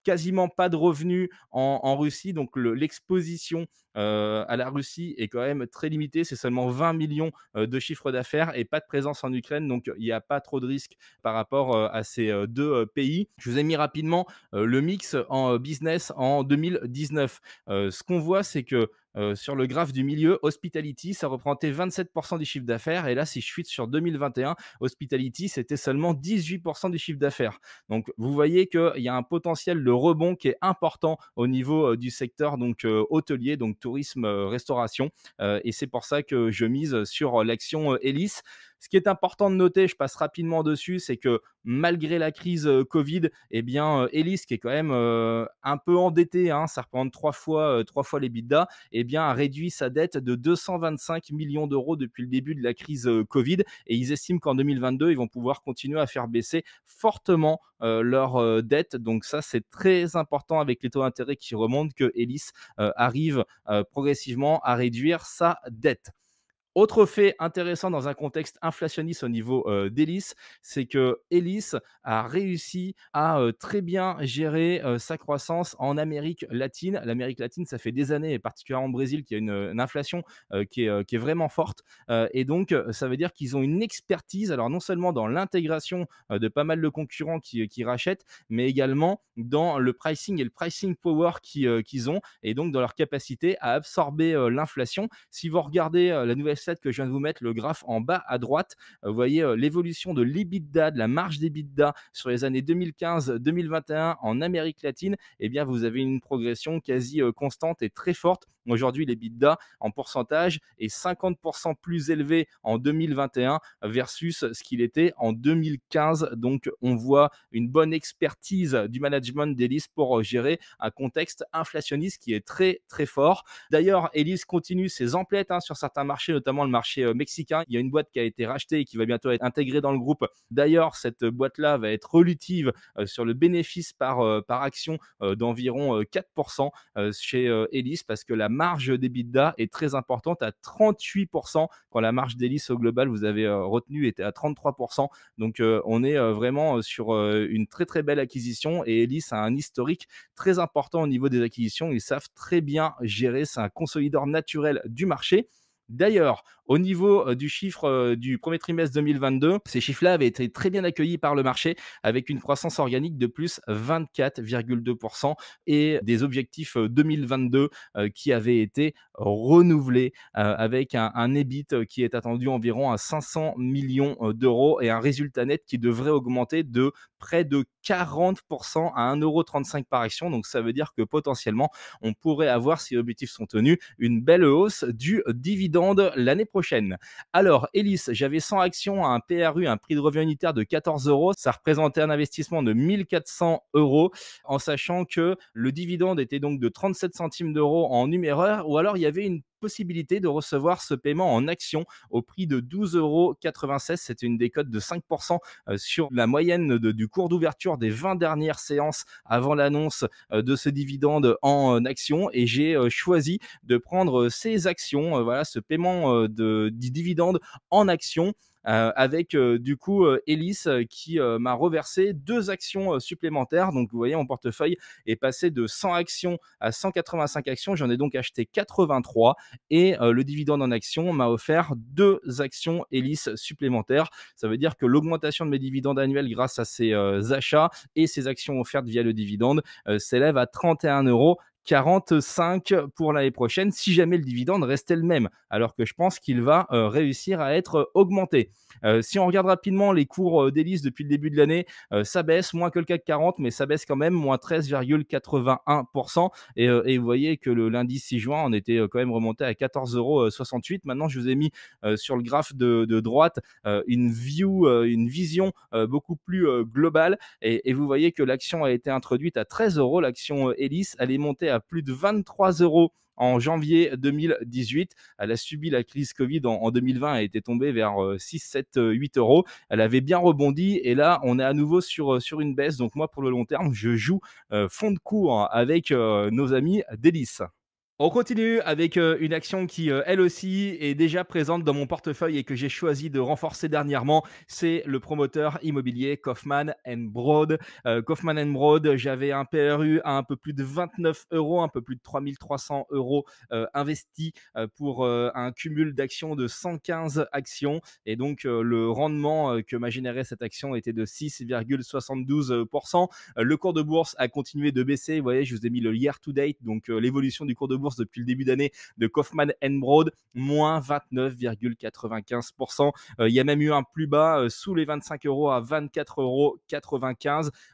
quasiment pas de revenus en, Russie, donc l'exposition euh, à la Russie est quand même très limitée, c'est seulement 20 millions euh, de chiffres d'affaires et pas de présence en Ukraine, donc il n'y a pas trop de risques par rapport euh, à ces deux pays. Je vous ai mis rapidement le mix en business en 2019. ce qu'on voit, c'est que euh, sur le graphe du milieu, Hospitality, ça représentait 27% du chiffre d'affaires. Et là, si je suis sur 2021, Hospitality, c'était seulement 18% du chiffre d'affaires. Donc, vous voyez qu'il y a un potentiel de rebond qui est important au niveau euh, du secteur donc euh, hôtelier, donc tourisme, restauration. et c'est pour ça que je mise sur l'action Hélice. Ce qui est important de noter, je passe rapidement dessus, c'est que malgré la crise Covid, eh bien, Ellis, qui est quand même un peu endetté, hein, ça représente trois fois, trois fois les bidas, eh bien, a réduit sa dette de 225 millions d'euros depuis le début de la crise Covid. Et ils estiment qu'en 2022, ils vont pouvoir continuer à faire baisser fortement leur dette. Donc ça, c'est très important avec les taux d'intérêt qui remontent que Ellis arrive progressivement à réduire sa dette. Autre fait intéressant dans un contexte inflationniste au niveau euh, c'est que Elis a réussi à euh, très bien gérer euh, sa croissance en Amérique latine. L'Amérique latine, ça fait des années, et particulièrement au Brésil, qu'il y a une, inflation euh, qui est, vraiment forte. et donc, ça veut dire qu'ils ont une expertise, alors non seulement dans l'intégration de pas mal de concurrents qui, qui, rachètent, mais également dans le pricing et le pricing power qu'ils ont, et donc dans leur capacité à absorber l'inflation. Si vous regardez la nouvelle que je viens de vous mettre, le graphe en bas à droite. Vous voyez euh, l'évolution de l'EBITDA, de la marge d'EBITDA sur les années 2015-2021 en Amérique latine. Eh bien, vous avez une progression quasi euh, constante et très forte Aujourd'hui, les l'EBITDA en pourcentage est 50% plus élevé en 2021 versus ce qu'il était en 2015. Donc, on voit une bonne expertise du management d'Elis pour euh, gérer un contexte inflationniste qui est très, très fort. D'ailleurs, Elis continue ses emplettes hein, sur certains marchés, notamment le marché euh, mexicain. Il y a une boîte qui a été rachetée et qui va bientôt être intégrée dans le groupe. D'ailleurs, cette boîte-là va être relutive euh, sur le bénéfice par, par action d'environ 4% chez Elis parce que la marge d'EBITDA est très importante à 38% quand la marge d'hélice au global, vous avez euh, retenu, était à 33%. Donc euh, on est euh, vraiment sur une très très belle acquisition et Hélice a un historique très important au niveau des acquisitions. Ils savent très bien gérer, c'est un consolideur naturel du marché. D'ailleurs, au niveau euh, du chiffre euh, du premier trimestre 2022, ces chiffres-là avaient été très bien accueillis par le marché avec une croissance organique de plus 24,2% et des objectifs 2022 euh, qui avaient été renouvelés avec un, EBIT qui est attendu environ à 500 millions d'euros et un résultat net qui devrait augmenter de près de 40% à 1,35€ par action. Donc ça veut dire que potentiellement, on pourrait avoir, si les objectifs sont tenus, une belle hausse du dividende l'année prochaine. Alors, Elise, j'avais 100 actions à un PRU, un prix de revient unitaire de 14 euros. Ça représentait un investissement de 1400 euros, en sachant que le dividende était donc de 37 centimes d'euros en numéraire, ou alors il y avait une possibilité de recevoir ce paiement en action au prix de 12,96 euros. C'est une décote de 5% euh, sur la moyenne du cours d'ouverture des 20 dernières séances avant l'annonce euh, de ce dividende en euh, action. Et j'ai choisi de prendre ces actions, voilà, ce paiement de, du dividende en action euh, avec euh, du coup euh, Hélice qui m'a reversé deux actions supplémentaires. Donc vous voyez, mon portefeuille est passé de 100 actions à 185 actions. J'en ai donc acheté 83 et le dividende en actions m'a offert deux actions Hélice supplémentaires. Ça veut dire que l'augmentation de mes dividendes annuels grâce à ces achats et ces actions offertes via le dividende s'élève à 31 euros. 45 pour l'année prochaine si jamais le dividende restait le même, alors que je pense qu'il va euh, réussir à être euh, augmenté. Euh, si on regarde rapidement les cours d'hélice depuis le début de l'année, ça baisse moins que le CAC 40, mais ça baisse quand même moins 13,81%. Et, et, vous voyez que le lundi 6 juin, on était quand même remonté à 14,68 Maintenant, je vous ai mis sur le graphe de, droite une view, une vision beaucoup plus globale. Et, vous voyez que l'action a été introduite à 13 euros. L'action hélice, allait est montée à plus de 23 euros en janvier 2018. Elle a subi la crise Covid en, 2020 et était tombée vers 6, 7, 8 euros. Elle avait bien rebondi et là, on est à nouveau sur, euh, sur une baisse. Donc moi, pour le long terme, je joue euh, fond de cours avec euh, nos amis d'Hélice. On continue avec euh, une action qui, euh, elle aussi, est déjà présente dans mon portefeuille et que j'ai choisi de renforcer dernièrement. C'est le promoteur immobilier Kaufman Broad. Euh, Kaufman Broad, j'avais un PRU à un peu plus de 29 euros, un peu plus de 3300 euros investis pour un cumul d'actions de 115 actions. Et donc, le rendement que m'a généré cette action était de 6,72%. le cours de bourse a continué de baisser. Vous voyez, je vous ai mis le year to date, donc l'évolution du cours de bourse depuis le début d'année de Kaufman Broad, moins 29,95%. Euh, il y a même eu un plus bas euh, sous les 25 euros à 24,95 euros.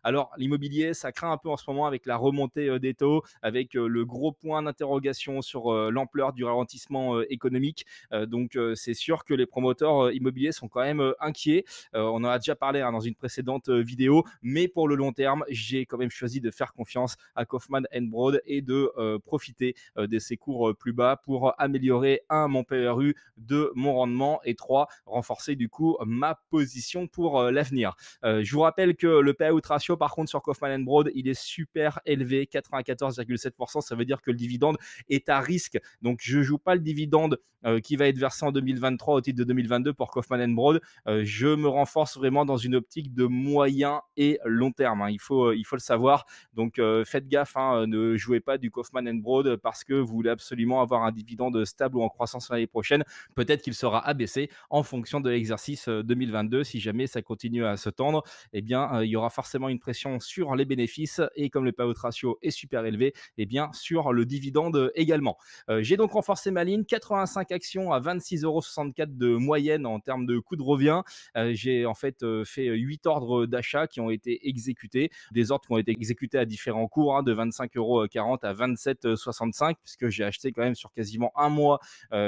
Alors l'immobilier, ça craint un peu en ce moment avec la remontée euh, des taux, avec le gros point d'interrogation sur l'ampleur du ralentissement économique. donc c'est sûr que les promoteurs immobiliers sont quand même inquiets. on en a déjà parlé hein, dans une précédente vidéo, mais pour le long terme, j'ai quand même choisi de faire confiance à Kaufman Broad et de profiter euh, des cours euh, plus bas pour améliorer un mon PRU, de mon rendement et 3 renforcer du coup ma position pour euh, l'avenir. je vous rappelle que le payout ratio par contre sur Kaufman Broad, il est super élevé, 94,7%. Ça veut dire que le dividende est à risque. Donc je joue pas le dividende qui va être versé en 2023 au titre de 2022 pour Kaufman Broad. je me renforce vraiment dans une optique de moyen et long terme. Hein. Il faut, il faut le savoir. Donc faites gaffe, hein, ne jouez pas du Kaufman Broad parce que vous voulez absolument avoir un dividende stable ou en croissance l'année prochaine, peut-être qu'il sera abaissé en fonction de l'exercice 2022. Euh, si jamais ça continue à se tendre, eh bien, euh, il y aura forcément une pression sur les bénéfices et comme le payout ratio est super élevé, eh bien, sur le dividende également. Euh, j'ai donc renforcé ma ligne, 85 actions à 26,64 euros de moyenne en termes de coût de revient. J'ai en fait fait 8 ordres d'achat qui ont été exécutés, des ordres qui ont été exécutés à différents cours, hein, de 25,40 euros à 27,65 puisque j'ai acheté quand même sur quasiment un mois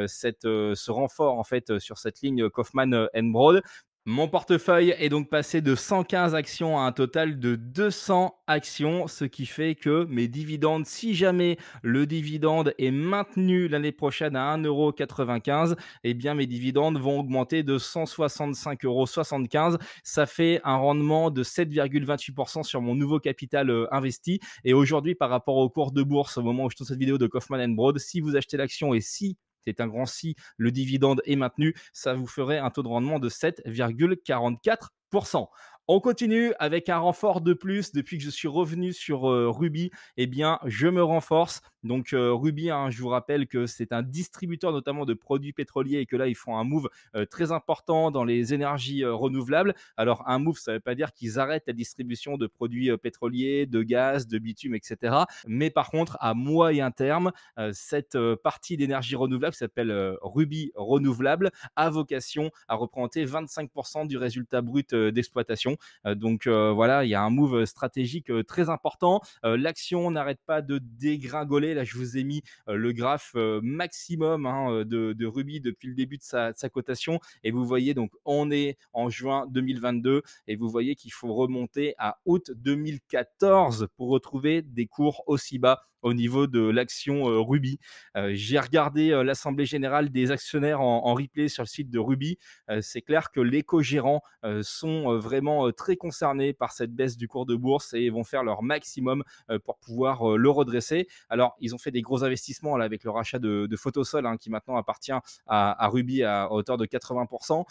cette, ce renfort en fait sur cette ligne Kaufman Broad. Mon portefeuille est donc passé de 115 actions à un total de 200 actions, ce qui fait que mes dividendes, si jamais le dividende est maintenu l'année prochaine à 1,95€, eh bien mes dividendes vont augmenter de 165,75€. Ça fait un rendement de 7,28% sur mon nouveau capital euh, investi. Et aujourd'hui, par rapport au cours de bourse, au moment où je tourne cette vidéo de Kaufman Broad, si vous achetez l'action et si c'est un grand si le dividende est maintenu, ça vous ferait un taux de rendement de 7,44%. On continue avec un renfort de plus. Depuis que je suis revenu sur euh, Ruby, eh bien, je me renforce. Donc euh, Ruby, hein, je vous rappelle que c'est un distributeur notamment de produits pétroliers et que là, ils font un move euh, très important dans les énergies euh, renouvelables. Alors un move, ça ne veut pas dire qu'ils arrêtent la distribution de produits pétroliers, de gaz, de bitume, etc. Mais par contre, à moyen terme, cette partie d'énergie renouvelable s'appelle Ruby Renouvelable, a vocation à représenter 25% du résultat brut d'exploitation. donc voilà, il y a un move stratégique très important. L'action n'arrête pas de dégringoler Là, je vous ai mis euh, le graphe euh, maximum hein, euh, de, Ruby depuis le début de sa, de sa, cotation. Et vous voyez, donc, on est en juin 2022 et vous voyez qu'il faut remonter à août 2014 pour retrouver des cours aussi bas au niveau de l'action euh, Ruby. Euh, j'ai regardé euh, l'assemblée générale des actionnaires en, replay sur le site de Ruby. C'est clair que les co-gérants sont vraiment très concernés par cette baisse du cours de bourse et vont faire leur maximum pour pouvoir le redresser. Alors, ils ont fait des gros investissements avec le rachat de, Photosol hein, qui maintenant appartient à, Ruby à, hauteur de 80%.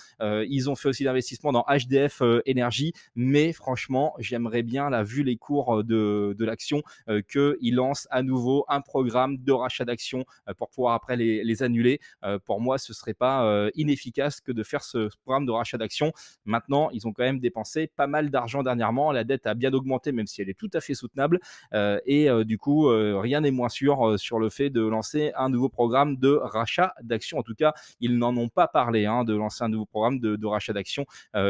ils ont fait aussi l'investissement dans HDF Énergie, mais franchement, j'aimerais bien, la vue les cours de, l'action, que qu'ils lancent à nouveau un programme de rachat d'actions euh, pour pouvoir après les, annuler. Euh, pour moi, ce serait pas euh, inefficace que de faire ce programme de rachat d'actions. Maintenant, ils ont quand même dépensé pas mal d'argent dernièrement. La dette a bien augmenté, même si elle est tout à fait soutenable. et du coup, rien n'est moins sûr sur le fait de lancer un nouveau programme de rachat d'actions. En tout cas, ils n'en ont pas parlé hein, de lancer un nouveau programme de, rachat d'actions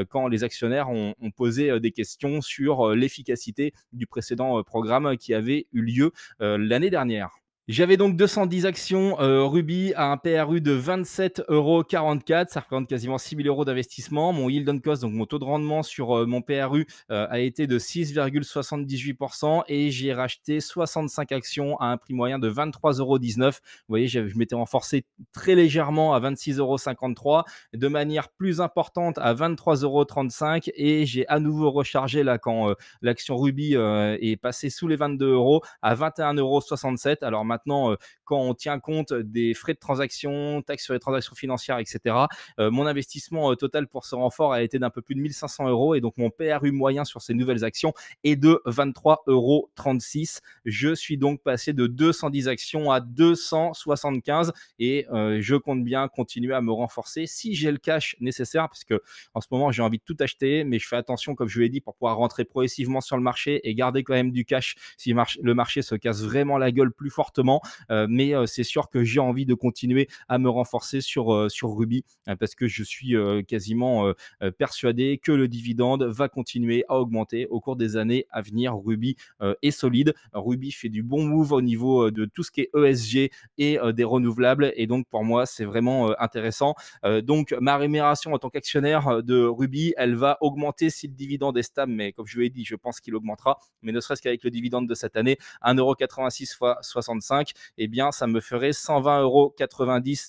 quand les actionnaires ont, posé des questions sur l'efficacité du précédent programme qui avait eu lieu l'année dernière. J'avais donc 210 actions euh, Ruby à un PRU de 27,44 Ça représente quasiment 6 000 euros d'investissement. Mon yield on cost, donc mon taux de rendement sur euh, mon PRU, euh, a été de 6,78% et j'ai racheté 65 actions à un prix moyen de 23,19 euros. Vous voyez, je m'étais renforcé très légèrement à 26,53 euros, de manière plus importante à 23,35 et j'ai à nouveau rechargé là quand l'action Ruby est passée sous les 22 euros à 21,67 Alors maintenant, maintenant, euh, quand on tient compte des frais de transaction, taxes sur les transactions financières, etc., euh, mon investissement euh, total pour ce renfort a été d'un peu plus de 1500 euros et donc mon PRU moyen sur ces nouvelles actions est de 23,36 euros. Je suis donc passé de 210 actions à 275 et je compte bien continuer à me renforcer si j'ai le cash nécessaire parce que en ce moment j'ai envie de tout acheter mais je fais attention comme je vous l'ai dit pour pouvoir rentrer progressivement sur le marché et garder quand même du cash si le marché se casse vraiment la gueule plus fortement euh, mais euh, c'est sûr que j'ai envie de continuer à me renforcer sur, euh, sur Ruby parce que je suis quasiment persuadé que le dividende va continuer à augmenter au cours des années à venir. Ruby est solide. Ruby fait du bon move au niveau de tout ce qui est ESG et des renouvelables. Et donc, pour moi, c'est vraiment intéressant. donc, ma rémunération en tant qu'actionnaire de Ruby, elle va augmenter si le dividende est stable. Mais comme je vous l'ai dit, je pense qu'il augmentera. Mais ne serait-ce qu'avec le dividende de cette année, 1,86 x 65 eh bien, ça me ferait 120,90 euros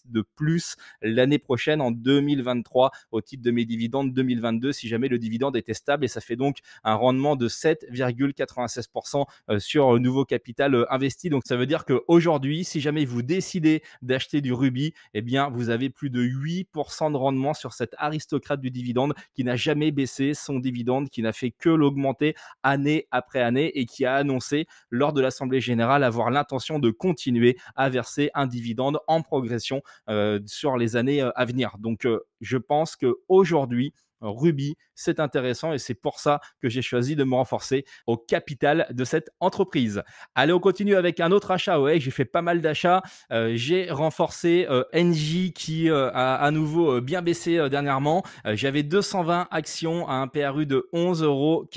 de plus l'année prochaine, en 2023, au titre de mes dividendes 2022, si jamais le dividende était stable. Et ça fait donc un rendement de 7,96% euh, sur nouveau capital euh, investi. Donc, ça veut dire qu'aujourd'hui, si jamais vous décidez d'acheter du rubis, eh bien, vous avez plus de 8% de rendement sur cet aristocrate du dividende qui n'a jamais baissé son dividende, qui n'a fait que l'augmenter année après année et qui a annoncé lors de l'Assemblée générale avoir l'intention de continuer à verser un dividende en progression euh, sur les années euh, à venir. Donc, euh, je pense qu'aujourd'hui, Ruby. C'est intéressant et c'est pour ça que j'ai choisi de me renforcer au capital de cette entreprise. Allez, on continue avec un autre achat. Ouais, j'ai fait pas mal d'achats. Euh, j'ai renforcé euh, NJ qui euh, a à nouveau bien baissé dernièrement. J'avais 220 actions à un PRU de 11,45 euros,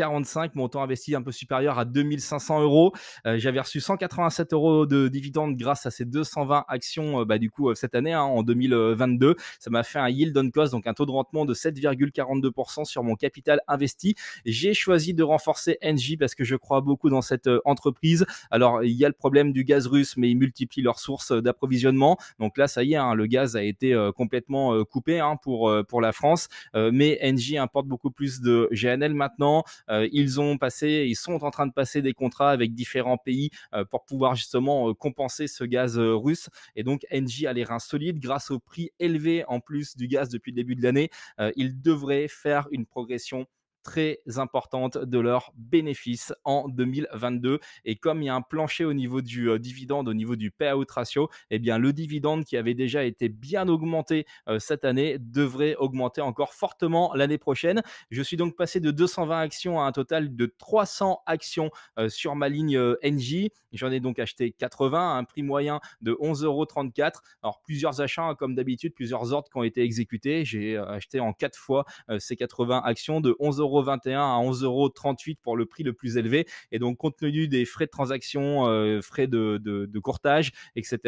montant investi un peu supérieur à 2500 euros. J'avais reçu 187 euros de dividendes grâce à ces 220 actions bah, du coup cette année hein, en 2022. Ça m'a fait un yield on cost, donc un taux de rentement de 7,40 sur mon capital investi. J'ai choisi de renforcer Engie parce que je crois beaucoup dans cette euh, entreprise. Alors, il y a le problème du gaz russe, mais ils multiplient leurs sources euh, d'approvisionnement. Donc là, ça y est, hein, le gaz a été euh, complètement coupé hein, pour, pour la France. mais Engie importe beaucoup plus de GNL maintenant. ils ont passé, ils sont en train de passer des contrats avec différents pays pour pouvoir justement compenser ce gaz russe. Et donc, Engie a les reins solides grâce au prix élevé en plus du gaz depuis le début de l'année. il devrait faire une progression très importante de leurs bénéfices en 2022. Et comme il y a un plancher au niveau du euh, dividende, au niveau du payout ratio, et eh bien le dividende qui avait déjà été bien augmenté euh, cette année devrait augmenter encore fortement l'année prochaine. Je suis donc passé de 220 actions à un total de 300 actions euh, sur ma ligne NJ. J'en ai donc acheté 80 à un prix moyen de 11,34 Alors plusieurs achats, comme d'habitude, plusieurs ordres qui ont été exécutés. J'ai acheté en quatre fois ces 80 actions de 11,34 21 à 38 pour le prix le plus élevé. Et donc, compte tenu des frais de transaction, euh, frais de, courtage, etc.,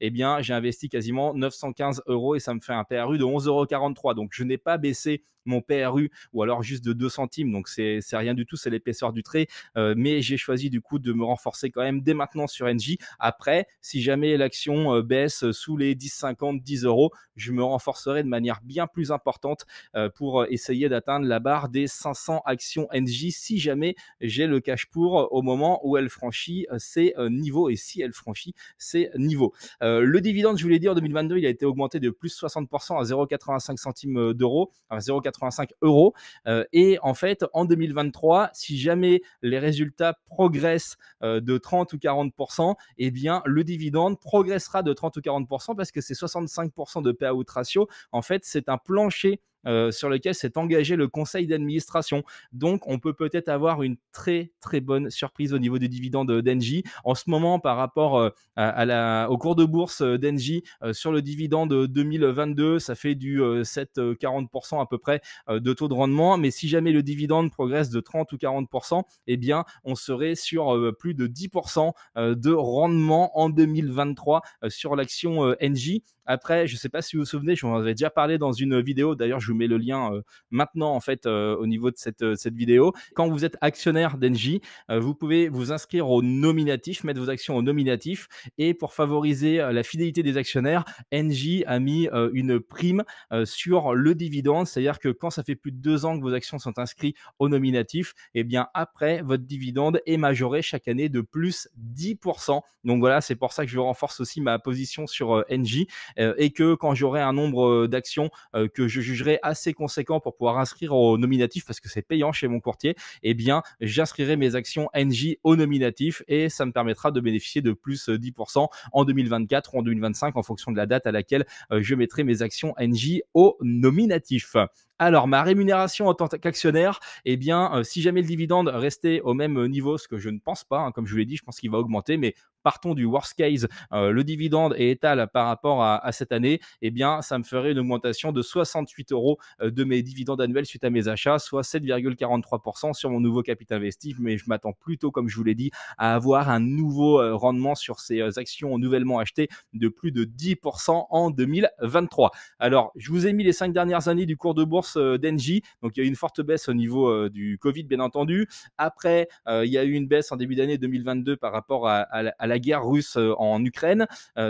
eh bien, j'ai investi quasiment 915 euros et ça me fait un PRU de euros. Donc, je n'ai pas baissé mon PRU ou alors juste de 2 centimes. Donc c'est rien du tout, c'est l'épaisseur du trait. Euh, mais j'ai choisi du coup de me renforcer quand même dès maintenant sur NJ. Après, si jamais l'action euh, baisse sous les 10,50, 10 euros, je me renforcerai de manière bien plus importante euh, pour essayer d'atteindre la barre des 500 actions NJ si jamais j'ai le cash pour au moment où elle franchit ses niveaux et si elle franchit ses niveaux. le dividende, je voulais dire, en 2022, il a été augmenté de plus 60% à 0,85 centimes d'euros, à 0,85 85 euros. Euh, et en fait, en 2023, si jamais les résultats progressent euh, de 30 ou 40%, eh bien, le dividende progressera de 30 ou 40% parce que c'est 65% de payout ratio. En fait, c'est un plancher euh, sur lequel s'est engagé le conseil d'administration. Donc, on peut peut-être avoir une très très bonne surprise au niveau des dividendes euh, d'Engie. En ce moment, par rapport euh, à, la, au cours de bourse d'Engie, sur le dividende 2022, ça fait du 7-40% à peu près de taux de rendement. Mais si jamais le dividende progresse de 30 ou 40%, eh bien, on serait sur plus de 10% de rendement en 2023 sur l'action Engie. Après, je ne sais pas si vous vous souvenez, je vous en avais déjà parlé dans une vidéo. D'ailleurs, je je mets le lien euh, maintenant en fait euh, au niveau de cette, euh, cette vidéo. Quand vous êtes actionnaire d'Engie, vous pouvez vous inscrire au nominatif, mettre vos actions au nominatif et pour favoriser la fidélité des actionnaires, Engie a mis une prime sur le dividende, c'est-à-dire que quand ça fait plus de deux ans que vos actions sont inscrites au nominatif, et eh bien après votre dividende est majoré chaque année de plus 10%. Donc voilà, c'est pour ça que je renforce aussi ma position sur NJ et que quand j'aurai un nombre d'actions que je jugerai assez conséquent pour pouvoir inscrire au nominatif parce que c'est payant chez mon courtier, eh bien, j'inscrirai mes actions NJ au nominatif et ça me permettra de bénéficier de plus 10% euh, en 2024 ou en 2025 en fonction de la date à laquelle euh, je mettrai mes actions NJ au nominatif. Alors, ma rémunération en tant qu'actionnaire, eh bien, euh, si jamais le dividende restait au même niveau, ce que je ne pense pas, hein, comme je vous l'ai dit, je pense qu'il va augmenter, mais partons du worst case, euh, le dividende est étal par rapport à, cette année, eh bien, ça me ferait une augmentation de 68 euros euh, de mes dividendes annuels suite à mes achats, soit 7,43% sur mon nouveau capital investi. Mais je m'attends plutôt, comme je vous l'ai dit, à avoir un nouveau rendement sur ces actions nouvellement achetées de plus de 10% en 2023. Alors, je vous ai mis les cinq dernières années du cours de bourse course euh, d'Engie. Donc il y a eu une forte baisse au niveau euh, du Covid, bien entendu. Après, euh, il y a eu une baisse en début d'année 2022 par rapport à, la, guerre russe en Ukraine.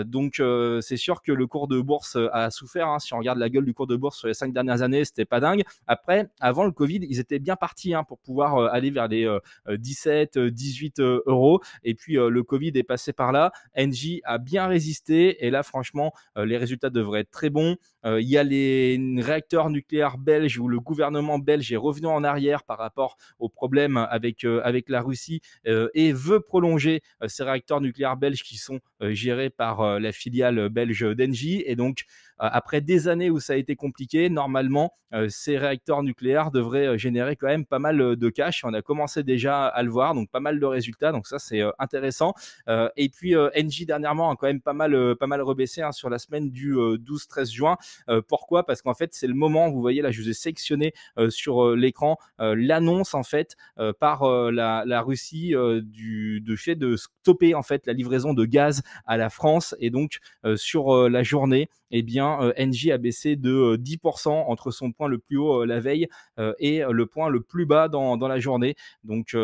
donc c'est sûr que le cours de bourse a souffert. Hein. Si on regarde la gueule du cours de bourse sur les cinq dernières années, c'était pas dingue. Après, avant le Covid, ils étaient bien partis hein, pour pouvoir aller vers les 17, 18 euros. Et puis le Covid est passé par là. Engie a bien résisté. Et là, franchement, les résultats devraient être très bons. Il y a les réacteurs nucléaires belge où le gouvernement belge est revenu en arrière par rapport aux problèmes avec, euh, avec la Russie euh, et veut prolonger euh, ces réacteurs nucléaires belges qui sont gérés par la filiale belge d'Engie. Et donc, euh, après des années où ça a été compliqué, normalement, euh, ces réacteurs nucléaires devraient euh, générer quand même pas mal de cash. On a commencé déjà à le voir, donc pas mal de résultats. Donc ça, c'est intéressant. et puis, NJ dernièrement a quand même pas mal, pas mal rebaissé hein, sur la semaine du 12-13 juin. pourquoi Parce qu'en fait, c'est le moment, vous voyez là, je vous ai sectionné sur l'écran l'annonce en fait par la, Russie du, fait de stopper en fait la livraison de gaz à la France. Et donc, sur la journée, eh bien, euh, NJ a baissé de 10% euh, entre son point le plus haut euh, la veille et le point le plus bas dans, la journée. Donc,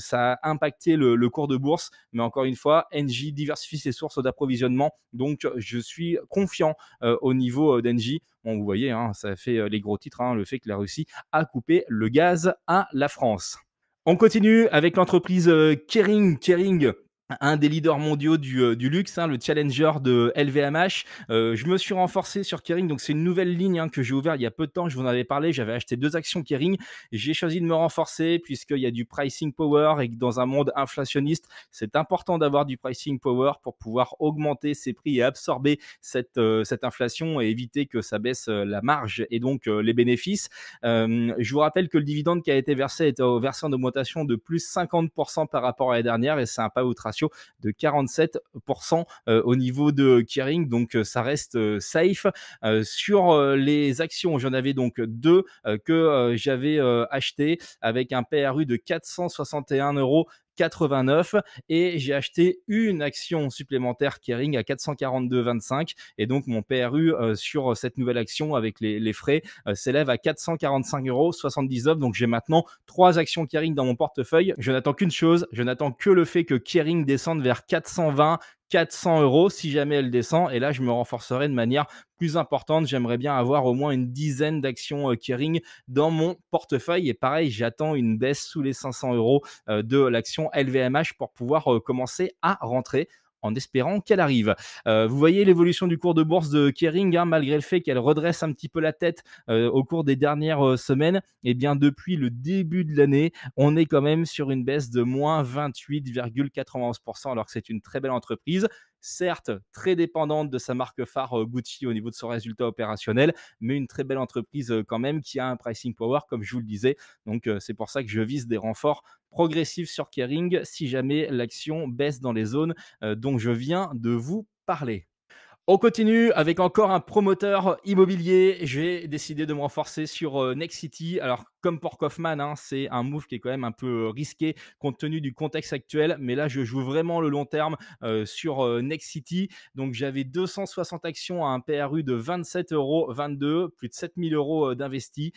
ça a impacté le, cours de bourse. Mais encore une fois, NJ diversifie ses sources d'approvisionnement. Donc, je suis confiant au niveau d'Engie. Bon, vous voyez, hein, ça fait les gros titres, hein, le fait que la Russie a coupé le gaz à la France. On continue avec l'entreprise Kering. Kering, un des leaders mondiaux du, euh, luxe, hein, le challenger de LVMH. Euh, je me suis renforcé sur Kering, donc c'est une nouvelle ligne hein, que j'ai ouverte il y a peu de temps. Je vous en avais parlé, j'avais acheté deux actions Kering. J'ai choisi de me renforcer puisqu'il y a du pricing power et que dans un monde inflationniste, c'est important d'avoir du pricing power pour pouvoir augmenter ses prix et absorber cette, euh, cette inflation et éviter que ça baisse la marge et donc les bénéfices. je vous rappelle que le dividende qui a été versé était versé en augmentation de plus 50% par rapport à la dernière et c'est un pas à de 47% euh, au niveau de Kering. Donc euh, ça reste euh, safe. sur les actions, j'en avais donc deux que j'avais acheté avec un PRU de 461 euros 89 et j'ai acheté une action supplémentaire Kering à 442,25 et donc mon PRU euh, sur euh, cette nouvelle action avec les, frais euh, s'élève à 445,79 euros. Donc j'ai maintenant trois actions Kering dans mon portefeuille. Je n'attends qu'une chose, je n'attends que le fait que Kering descende vers 420, 400 euros si jamais elle descend. Et là, je me renforcerai de manière plus importante. J'aimerais bien avoir au moins une dizaine d'actions Kering euh, dans mon portefeuille. Et pareil, j'attends une baisse sous les 500 euros euh, de l'action LVMH pour pouvoir euh, commencer à rentrer en espérant qu'elle arrive. Euh, vous voyez l'évolution du cours de bourse de Kering, hein, malgré le fait qu'elle redresse un petit peu la tête euh, au cours des dernières euh, semaines. Et eh bien, depuis le début de l'année, on est quand même sur une baisse de moins 28,91%, alors que c'est une très belle entreprise certes très dépendante de sa marque phare euh, Gucci au niveau de son résultat opérationnel, mais une très belle entreprise euh, quand même qui a un pricing power, comme je vous le disais. Donc euh, c'est pour ça que je vise des renforts progressifs sur Kering si jamais l'action baisse dans les zones dont je viens de vous parler. On continue avec encore un promoteur immobilier. J'ai décidé de me renforcer sur Next City. Alors, comme pour Kaufman, hein, c'est un move qui est quand même un peu euh, risqué compte tenu du contexte actuel. Mais là, je joue vraiment le long terme euh, sur euh, Next City. Donc, j'avais 260 actions à un PRU de 27,22 euros plus de 7000 euros d'investis.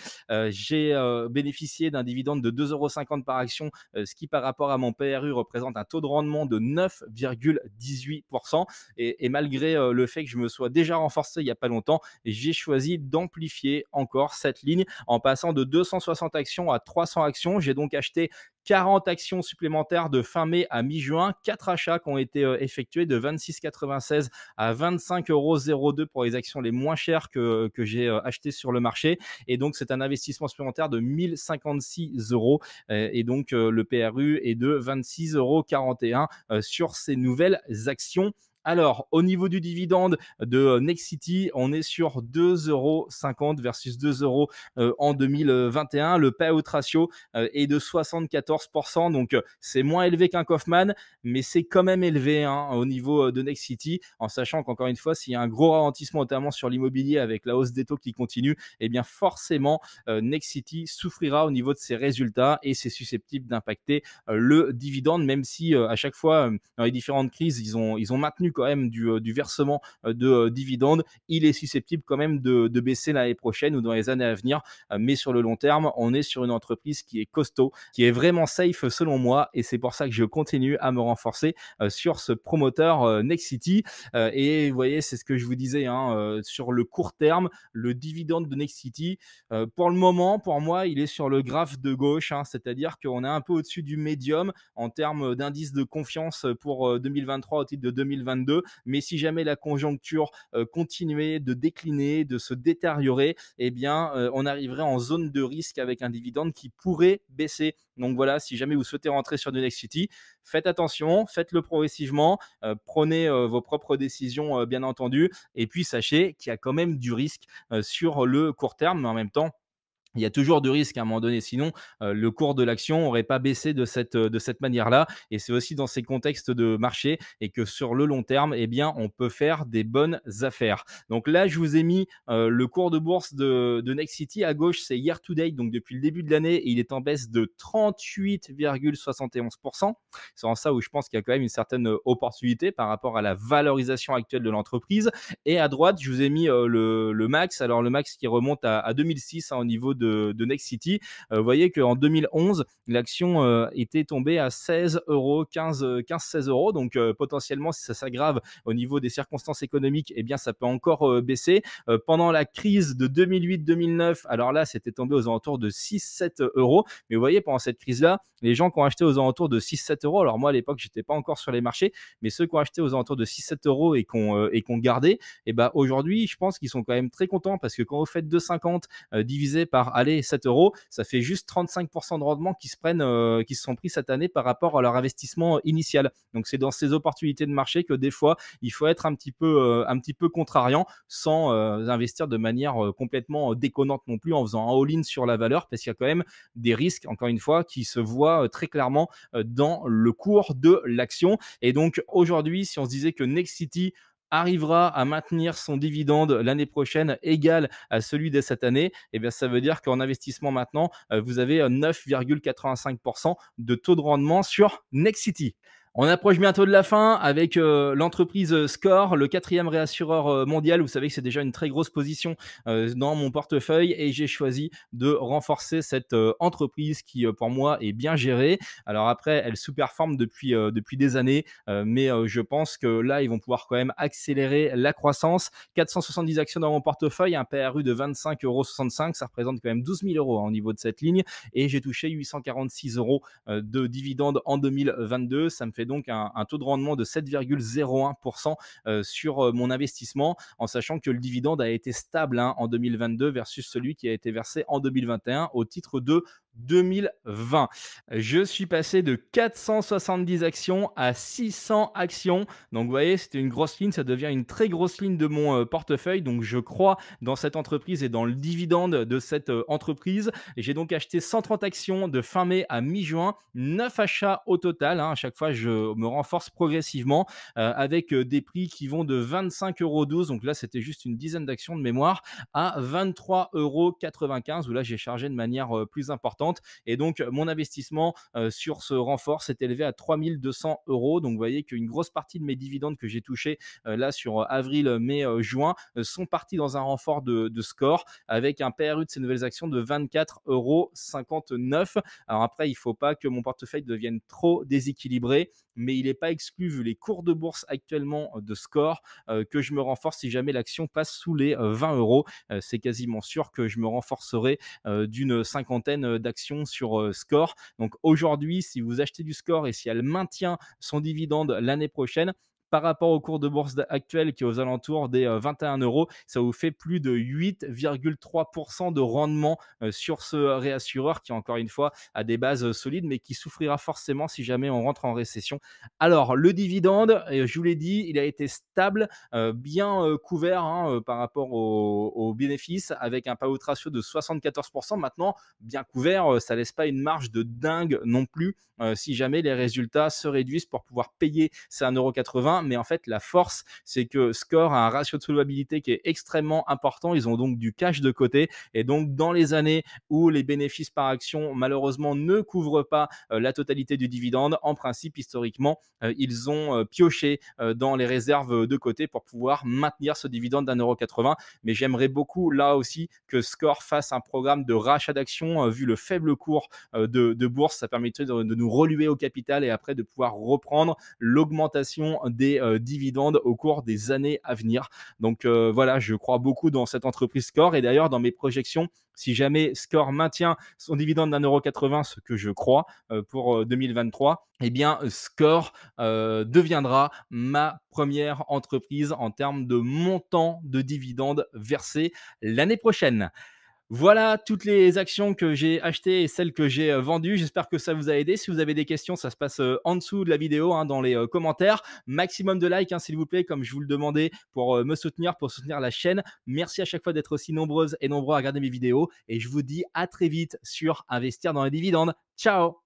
J'ai bénéficié d'un dividende de 2,50 euros par action, ce qui par rapport à mon PRU représente un taux de rendement de 9,18%. Et, et, malgré le fait que je me sois déjà renforcé il n'y a pas longtemps, j'ai choisi d'amplifier encore cette ligne en passant de 260 60 actions à 300 actions. J'ai donc acheté 40 actions supplémentaires de fin mai à mi-juin, Quatre achats qui ont été euh, effectués de 26,96 à 25,02 pour les actions les moins chères que, que j'ai euh, achetées sur le marché. Et donc, c'est un investissement supplémentaire de 1056 euros. Euh, et donc, le PRU est de 26,41 euros sur ces nouvelles actions. Alors, au niveau du dividende de euh, Next City, on est sur 2,50€ versus euros euh, en 2021. Le payout ratio euh, est de 74%, donc c'est moins élevé qu'un Kaufman, mais c'est quand même élevé hein, au niveau de Next City, en sachant qu'encore une fois, s'il y a un gros ralentissement, notamment sur l'immobilier avec la hausse des taux qui continue, eh bien forcément, Next City souffrira au niveau de ses résultats et c'est susceptible d'impacter le dividende, même si à chaque fois, dans les différentes crises, ils ont, ils ont maintenu quand même du, euh, versement euh, de euh, dividendes, il est susceptible quand même de, baisser l'année prochaine ou dans les années à venir. mais sur le long terme, on est sur une entreprise qui est costaud, qui est vraiment safe selon moi. Et c'est pour ça que je continue à me renforcer sur ce promoteur Next City. et vous voyez, c'est ce que je vous disais hein, sur le court terme, le dividende de Next City. pour le moment, pour moi, il est sur le graphe de gauche, hein. c'est-à-dire qu'on est un peu au-dessus du médium en termes d'indice de confiance pour 2023 au titre de 2022. Mais si jamais la conjoncture euh, continuait de décliner, de se détériorer, eh bien, euh, on arriverait en zone de risque avec un dividende qui pourrait baisser. Donc voilà, si jamais vous souhaitez rentrer sur du Next City, faites attention, faites-le progressivement, euh, prenez vos propres décisions bien entendu, et puis sachez qu'il y a quand même du risque sur le court terme, mais en même temps, il y a toujours du risques à un moment donné, sinon euh, le cours de l'action n'aurait pas baissé de cette, euh, de cette manière-là. Et c'est aussi dans ces contextes de marché et que sur le long terme, eh bien, on peut faire des bonnes affaires. Donc là, je vous ai mis euh, le cours de bourse de, Next City à gauche, c'est year to date, donc depuis le début de l'année, il est en baisse de 38,71%. C'est en ça où je pense qu'il y a quand même une certaine opportunité par rapport à la valorisation actuelle de l'entreprise. Et à droite, je vous ai mis le, le, max. Alors le max qui remonte à, 2006 hein, au niveau de de, Next City. Euh, vous voyez qu'en 2011, l'action euh, était tombée à 16 euros, 15, 16 euh, euros. Donc potentiellement, si ça s'aggrave au niveau des circonstances économiques, eh bien ça peut encore baisser. pendant la crise de 2008-2009, alors là, c'était tombé aux alentours de 6-7 euros. Mais vous voyez, pendant cette crise-là, les gens qui ont acheté aux alentours de 6-7 euros, alors moi à l'époque, j'étais pas encore sur les marchés, mais ceux qui ont acheté aux alentours de 6-7 euros et qui ont et gardait, et eh ben aujourd'hui, je pense qu'ils sont quand même très contents parce que quand vous faites 2,50 divisé par « Allez, 7 euros, ça fait juste 35% de rendement qui se prennent, euh, qui sont pris cette année par rapport à leur investissement euh, initial. Donc c'est dans ces opportunités de marché que des fois il faut être un petit peu, euh, un petit peu contrariant sans investir de manière complètement déconnante non plus en faisant un all-in sur la valeur parce qu'il y a quand même des risques encore une fois qui se voient très clairement dans le cours de l'action. Et donc aujourd'hui, si on se disait que Next City arrivera à maintenir son dividende l'année prochaine égal à celui de cette année, et eh bien, ça veut dire qu'en investissement maintenant, euh, vous avez 9,85% euh, de taux de rendement sur City. On approche bientôt de la fin avec euh, l'entreprise euh, Score, le quatrième réassureur euh, mondial. Vous savez que c'est déjà une très grosse position dans mon portefeuille et j'ai choisi de renforcer cette entreprise qui, pour moi, est bien gérée. Alors après, elle sous-performe depuis, depuis des années, mais je pense que là, ils vont pouvoir quand même accélérer la croissance. 470 actions dans mon portefeuille, un PRU de 25,65 euros. Ça représente quand même 12 000 euros hein, au niveau de cette ligne et j'ai touché 846 euros de dividendes en 2022. Ça me fait donc un, taux de rendement de 7,01% euh, sur euh, mon investissement, en sachant que le dividende a été stable hein, en 2022 versus celui qui a été versé en 2021 au titre de 2020. Je suis passé de 470 actions à 600 actions. Donc vous voyez, c'était une grosse ligne, ça devient une très grosse ligne de mon euh, portefeuille. Donc je crois dans cette entreprise et dans le dividende de cette euh, entreprise. J'ai donc acheté 130 actions de fin mai à mi-juin, 9 achats au total. Hein. À chaque fois, je me renforce progressivement euh, avec des prix qui vont de 25,12 euros. Donc là, c'était juste une dizaine d'actions de mémoire à 23,95 euros où là, j'ai chargé de manière plus importante. Et donc, euh, mon investissement euh, sur ce renfort s'est élevé à 3200 euros. Donc, vous voyez qu'une grosse partie de mes dividendes que j'ai touché euh, là sur avril, mai, juin sont partis dans un renfort de, de, score avec un PRU de ces nouvelles actions de 24,59 euros. Alors, après, il ne faut pas que mon portefeuille devienne trop déséquilibré, mais il n'est pas exclu, vu les cours de bourse actuellement de score, que je me renforce si jamais l'action passe sous les 20 euros. C'est quasiment sûr que je me renforcerai d'une cinquantaine d'actions sur Score. Donc aujourd'hui, si vous achetez du Score et si elle maintient son dividende l'année prochaine, par rapport au cours de bourse actuel qui est aux alentours des 21 euh, euros. Ça vous fait plus de 8,3% de rendement euh, sur ce euh, réassureur qui, encore une fois, a des bases solides, mais qui souffrira forcément si jamais on rentre en récession. Alors, le dividende, je vous l'ai dit, il a été stable, bien couvert hein, par rapport aux, bénéfices, avec un payout ratio de 74%. Maintenant, bien couvert, ça ne laisse pas une marge de dingue non plus si jamais les résultats se réduisent pour pouvoir payer ces 1,80€ mais en fait la force, c'est que Score a un ratio de solvabilité qui est extrêmement important. Ils ont donc du cash de côté et donc dans les années où les bénéfices par action malheureusement ne couvrent pas euh, la totalité du dividende, en principe historiquement euh, ils ont euh, pioché dans les réserves de côté pour pouvoir maintenir ce dividende d'un euro 80. Mais j'aimerais beaucoup là aussi que Score fasse un programme de rachat d'actions vu le faible cours de, bourse. Ça permettrait de nous reluer au capital et après de pouvoir reprendre l'augmentation des euh, dividendes au cours des années à venir. Donc euh, voilà, je crois beaucoup dans cette entreprise Score et d'ailleurs dans mes projections, si jamais Score maintient son dividende d'un euro ce que je crois euh, pour 2023, eh bien Score deviendra ma première entreprise en termes de montant de dividendes versés l'année prochaine. Voilà toutes les actions que j'ai achetées et celles que j'ai euh, vendues. J'espère que ça vous a aidé. Si vous avez des questions, ça se passe euh, en dessous de la vidéo, hein, dans les euh, commentaires. Maximum de likes, hein, s'il vous plaît, comme je vous le demandais, pour me soutenir, pour soutenir la chaîne. Merci à chaque fois d'être aussi nombreuses et nombreux à regarder mes vidéos. Et je vous dis à très vite sur Investir dans les dividendes. Ciao